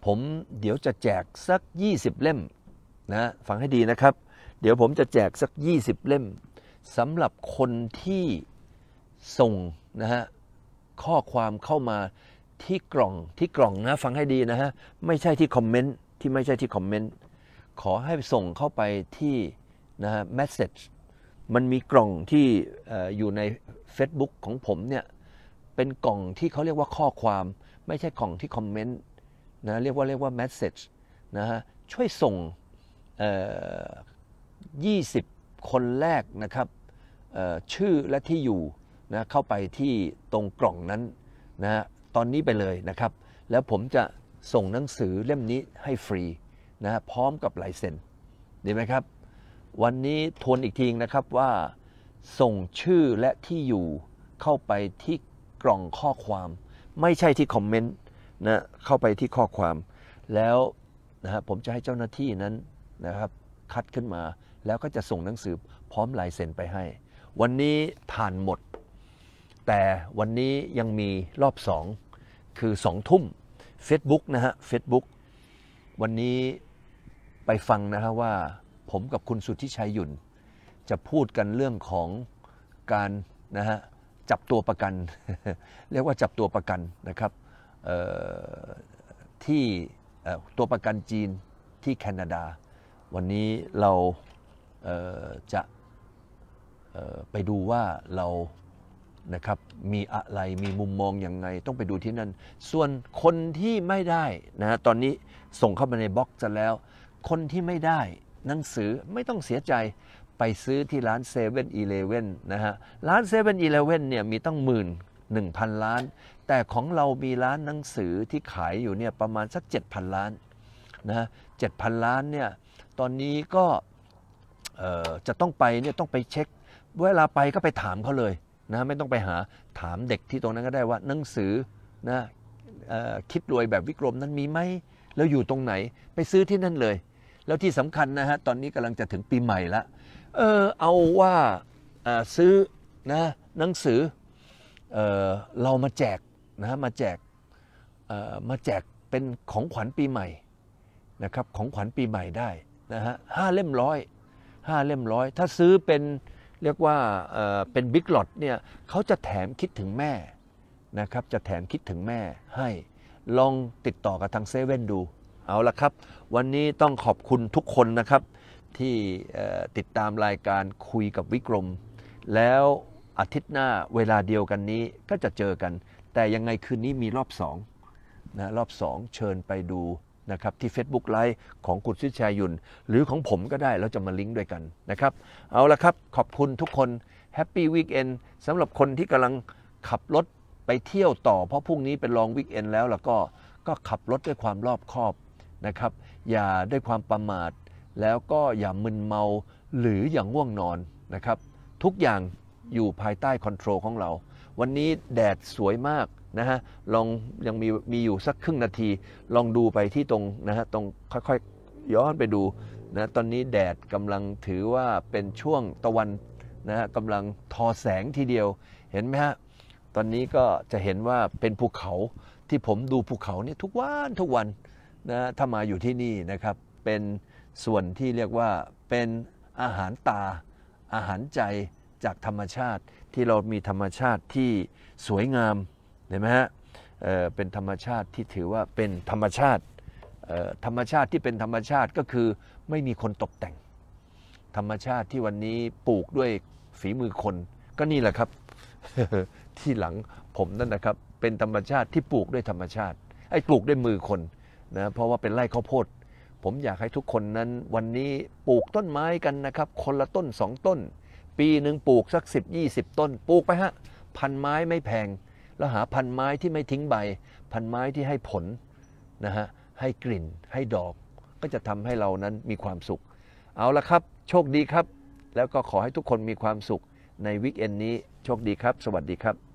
ผมเดี๋ยวจะแจกสัก 20 เล่มนะฟังให้ดีนะครับ เดี๋ยวผมจะแจกสัก 20 เล่มสำหรับคนที่ส่งนะฮะข้อความเข้ามาที่กล่องที่กล่องนะฟังให้ดีนะฮะไม่ใช่ที่คอมเมนต์ที่ไม่ใช่ที่คอมเมนต์ขอให้ส่งเข้าไปที่นะฮะ message มันมีกล่องที่อยู่ใน Facebook ของผมเนี่ยเป็นกล่องที่เขาเรียกว่าข้อความ ไม่ใช่กล่องที่คอมเมนต์นะเรียกว่าเรียกว่า message นะฮะช่วยส่ง 20 คนแรกนะครับชื่อและที่อยู่นะเข้าไปที่ตรงกล่องนั้นนะตอนนี้ไปเลยนะครับ แล้วผมจะส่งหนังสือเล่มนี้ให้ฟรี นะพร้อมกับลายเซ็นดีไหมครับ วันนี้ทวนอีกทีนะครับว่าส่งชื่อและที่อยู่เข้าไปที่กล่องข้อความ ไม่ใช่ที่คอมเมนต์นะเข้าไปที่ข้อความ แล้วนะะผมจะให้เจ้าหน้าที่นั้นนะครับ คัดขึ้นมาแล้วก็จะส่งหนังสือพร้อมลายเซ็นไปให้วันนี้ผ่านหมดแต่วันนี้ยังมีรอบสอง คือสองทุ่ม Facebook นะฮะ Facebook วันนี้ไปฟังนะฮะว่าผมกับคุณสุทธิชัยหยุ่น จะพูดกันเรื่องของการนะฮะจับตัวประกัน เรียกว่าจับตัวประกันนะครับที่ตัวประกันจีนที่แคนาดา วันนี้เราจะไปดูว่าเรานะครับ มีอะไร มีมุมมองอย่างไงต้องไปดูที่นั่น ส่วนคนที่ไม่ได้นะตอนนี้ส่งเข้ามาในบล็อกจะแล้ว คนที่ไม่ได้หนังสือไม่ต้องเสียใจ ไปซื้อที่ร้าน7 e เ e ่ e อเนะฮะ ร้าน7 e เ e ่ e อเนี่ยมีตั้งหมื่นหนึ่งพันล้าน แต่ของเรามีร้านหนังสือที่ขายอยู่เนี่ยประมาณสัก 7,000ล้านนะเจ็ดพันล้านเนี่ยตอนนี้ก็จะต้องไปเนี่ยต้องไปเช็ค เวลาไปก็ไปถามเขาเลยนะไม่ต้องไปหาถามเด็กที่ตรงนั้นก็ได้ว่า หนังสือนะคิดรวยแบบวิกรมนั้นมีไหม แล้วอยู่ตรงไหนไปซื้อที่นั่นเลย แล้วที่สำคัญนะฮะตอนนี้กำลังจะถึงปีใหม่ละเออเอาว่าซื้อนะหนังสือเออเรามาแจกนะมาแจกมาแจกเป็นของขวัญปีใหม่นะครับของขวัญปีใหม่ได้นะฮะห้าเล่มร้อยห้าเล่มร้อยถ้าซื้อเป็นเรียกว่าเป็นบิ๊กหลอดเนี่ยเขาจะแถมคิดถึงแม่นะครับ จะแถมคิดถึงแม่ให้ลองติดต่อกับทางเซเว่นดู เอาละครับ วันนี้ต้องขอบคุณทุกคนนะครับ ที่ติดตามรายการคุยกับวิกรม แล้วอาทิตย์หน้าเวลาเดียวกันนี้ก็จะเจอกัน แต่ยังไงคืนนี้มีรอบสองนะ รอบสองเชิญไปดูนะครับที่ Facebook ไล v ์ของคุณสุชายุนหรือของผมก็ได้แล้วจะมาลิงก์ด้วยกันนะครับเอาละครับ ขอบคุณทุกคนแฮปปี้วีคเอนสำหรับคนที่กำลังขับรถไปเที่ยวต่อเพราะพรุ่งนี้เป็นลองวีคเอนแล้วแล้วก็ก็ขับรถด้วยความรอบคอบนะครับอย่าด้วยความประมาท แล้วก็อย่ามึนเมาหรืออย่าง่วงนอนนะครับทุกอย่างอยู่ภายใต้คอนโทรลของเรา วันนี้แดดสวยมากนะฮะ ลองยังมีมีอยู่สักครึ่งนาที ลองดูไปที่ตรงนะฮะ ตรงค่อยๆย้อนไปดูนะ ตอนนี้แดดกำลังถือว่าเป็นช่วงตะวันนะฮะกำลังทอแสงทีเดียว เห็นไหมฮะ ตอนนี้ก็จะเห็นว่าเป็นภูเขาที่ผมดูภูเขานี่ทุกวันทุกวันนะ ถ้ามาอยู่ที่นี่นะครับ เป็นส่วนที่เรียกว่าเป็นอาหารตาอาหารใจจากธรรมชาติที่เรามีธรรมชาติที่สวยงามเห็นไหมฮะเป็นธรรมชาติที่ถือว่าเป็นธรรมชาติธรรมชาติที่เป็นธรรมชาติก็คือไม่มีคนตกแต่ง ธรรมชาติที่วันนี้ปลูกด้วยฝีมือคน ก็นี่แหละครับที่หลังผมนั่นนะครับเป็นธรรมชาติที่ปลูกด้วยธรรมชาติไอ้ปลูกด้วยมือคนนะเพราะว่าเป็นไร่ข้าวโพดผมอยากให้ทุกคนนั้นวันนี้ปลูกต้นไม้กันนะครับคนละต้น 2 ต้น ปีหนึ่งปลูกสัก 10 20 ต้นปลูกไปฮะ พันไม้ไม่แพงแล้วหาพันไม้ที่ไม่ทิ้งใบ พันไม้ที่ให้ผลนะฮะให้กลิ่นให้ดอก ก็จะทำให้เรานั้นมีความสุข เอาละครับ โชคดีครับ แล้วก็ขอให้ทุกคนมีความสุขในวิกเอนนี้โชคดีครับ สวัสดีครับ